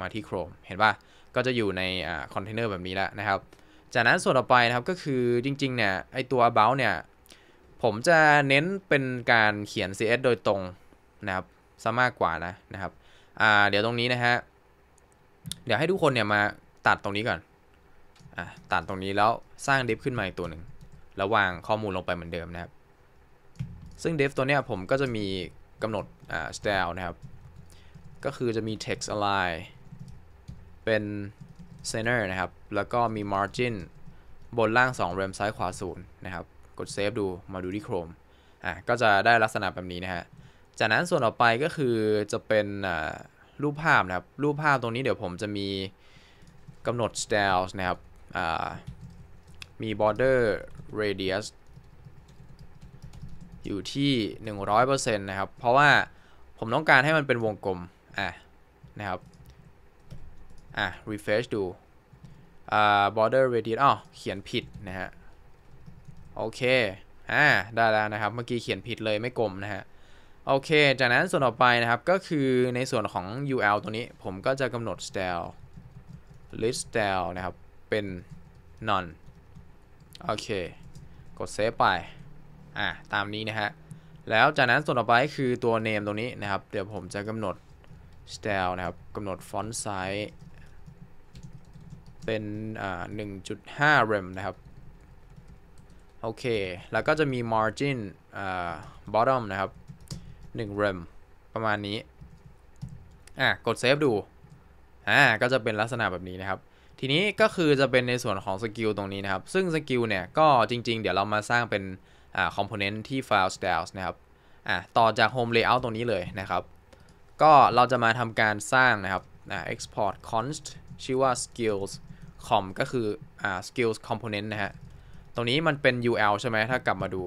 มาที่ Chrome เห็นปะก็จะอยู่ใน อ่าคอนเทนเนอร์แบบนี้แล้วนะครับ จากนั้นส่วนต่อไปนะครับก็คือจริง ๆ เนี่ยไอตัว about เนี่ยผมจะเน้นเป็นการเขียน cs โดยตรงนะครับซะมาก กว่านะนะครับอ่าเดี๋ยวตรงนี้ นะฮะเดี๋ยวให้ ทุก คนเนี่ยมาตัดตรงนี้ ก่อนอ่ะตัด ตรงนี้ แล้ว สร้างดิฟขึ้นมาอีกตัวหนึ่งแล้ววางข้อมูลลงไปเหมือนเดิมนะครับ ซึ่ง d e ฟตัวเนี้ยผมก็จะมีกำหนดอ่า style นะครับ ก็คือจะมี text align เป็น center นะครับ แล้วก็มี margin บนล่าง 2 เรมซ้ายขวาศูนย์นะครับ กด save ดูมาดูที่ Chrome อ่ะก็จะได้ลักษณะแบบนี้นะฮะ จากนั้นส่วนต่อไปก็คือจะเป็นรูปภาพนะครับ รูปภาพตรงนี้เดี๋ยวผมจะมีกำหนด styles นะครับ อ่ามี border radius อยู่ที่ 100%นะครับ เพราะว่าผมต้องการให้มันเป็นวงกลม อ่ะ นะครับ อ่ะ refresh ดู อ่า border radius อ๋อ เขียนผิดนะฮะ โอเค อ่า ได้แล้วนะครับ เมื่อกี้เขียนผิดเลยไม่กลมนะฮะ โอเค จากนั้นส่วนต่อไปนะครับ ก็คือในส่วนของ UL ตัวนี้ผมก็จะกำหนด style list style นะครับ เป็น none โอเค กดเซฟไป อ่าตามนี้นะฮะ แล้วจากนั้นส่วนต่อไปคือตัวเนมตรงนี้นะครับ เดี๋ยวผมจะกำหนด style นะครับ กำหนดฟอนต์ไซส์เป็นอ่า1.5 rem นะครับ โอเค แล้วก็จะมี margin อ่า bottom นะครับ1 rem ประมาณนี้ อ่ะกดเซฟดู อ่า ก็จะเป็นลักษณะแบบนี้นะครับทีนี้ก็คือจะเป็นในส่วนของสกิลตรงนี้นะครับ ซึ่งสกิลเนี่ยก็จริงๆ เดี๋ยวเรามาสร้างเป็น อ่า คอมโพเนนต์ที่ file styles นะครับ อ่าต่อจาก home layout ตรงนี้เลยนะครับ ก็เราจะมาทำการสร้างนะครับอ่า export const ชื่อว่า skills com ก็คืออ่า skills component นะฮะตรงนี้มันเป็น UL ใช่ไหมถ้ากลับมาดู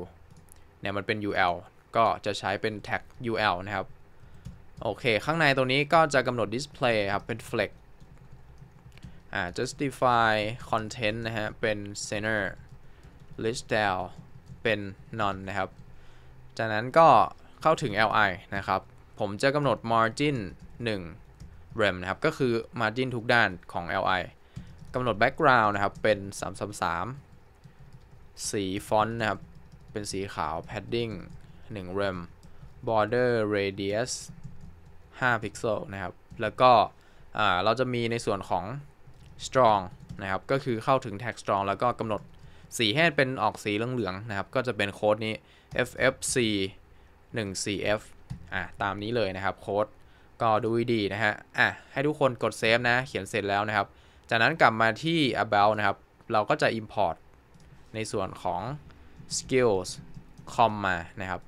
เนี่ยมันเป็น UL ก็จะใช้เป็น tag UL นะครับโอเคข้างในตรงนี้ก็จะกำหนด display ครับเป็น flex ่า justify content นะฮะ เป็น center list down เป็น none นะครับ จากนั้นก็เข้าถึง li นะครับ ผมจะกำหนด margin 1 rem นะครับ ก็คือ margin ทุกด้านของ li กำหนด background นะครับ เป็น 333 สีฟอนต์นะครับ เป็นสีขาว padding 1 rem border radius 5พิกเซลนะครับ แล้วก็เราจะมีในส่วนของ strong นะครับ ก็คือเข้าถึง tag strong แล้วก็กำหนดสีให้เป็นออกสีเหลือง ๆ นะครับ ก็จะเป็นโค้ดนี้ ffc 1 cf อ่ะ ตามนี้เลยนะครับ โค้ด ก็ดูดี นะฮะ อ่ะ ให้ทุกคนกด เซฟนะ เขียนเสร็จแล้วนะครับ จากนั้นกลับมาที่ about นะครับ เราก็จะ import ในส่วนของ skills com มานะครับ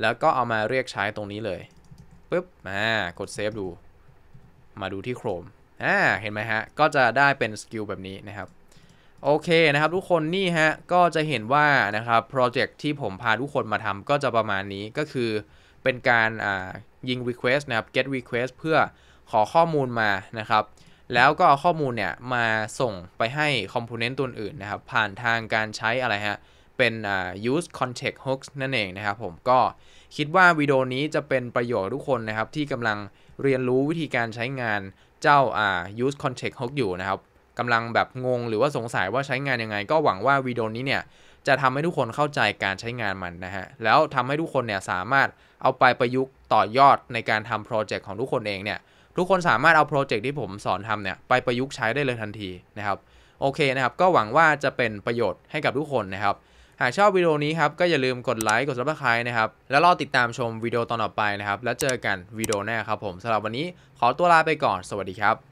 แล้วก็เอามาเรียกใช้ตรงนี้เลยปึ๊บ มากดเซฟดู มาดูที่ Chrome ่าเห็นไหมฮะ ก็จะได้เป็นสกิลแบบนี้นะครับ โอเคนะครับทุกคนนี่ฮะ ก็จะเห็นว่านะครับโปรเจกต์ที่ผมพาทุกคนมาทำก็จะประมาณนี้ก็คือ เป็นการยิง Request นะครับ get request เพื่อขอข้อมูลมานะครับ แล้วก็เอาข้อมูลเนี่ยมาส่งไปให้คอมโพเนนต์ตัวอื่นนะครับ ผ่านทางการใช้อะไรฮะ เป็น use context hooks นั่นเองนะครับผมก็คิดว่าวิดีโอนี้จะเป็นประโยชน์ทุกคนนะครับที่กำลังเรียนรู้วิธีการใช้งานเจ้าอ่า use context hook อยู่นะครับ กำลังแบบงงหรือว่าสงสัยว่าใช้งานยังไงก็หวังว่าวิดีโอนี้เนี่ยจะทำให้ทุกคนเข้าใจการใช้งานมันนะฮะ แล้วทำให้ทุกคนเนี่ยสามารถเอาไปประยุกต์ต่อยอดในการทำโปรเจกต์ของทุกคนเองเนี่ย ทุกคนสามารถเอาโปรเจกต์ที่ผมสอนทำเนี่ยไปประยุกต์ใช้ได้เลยทันทีนะครับ โอเคนะครับ ก็หวังว่าจะเป็นประโยชน์ให้กับทุกคนนะครับหากชอบวิดีโอนี้ครับ ก็อย่าลืมกดไลค์ กดซับสไครต์นะครับ แล้วรอติดตามชมวิดีโอตอนต่อไปนะครับ แล้วเจอกันวิดีโอหน้าครับผม สำหรับวันนี้ขอตัวลาไปก่อนสวัสดีครับ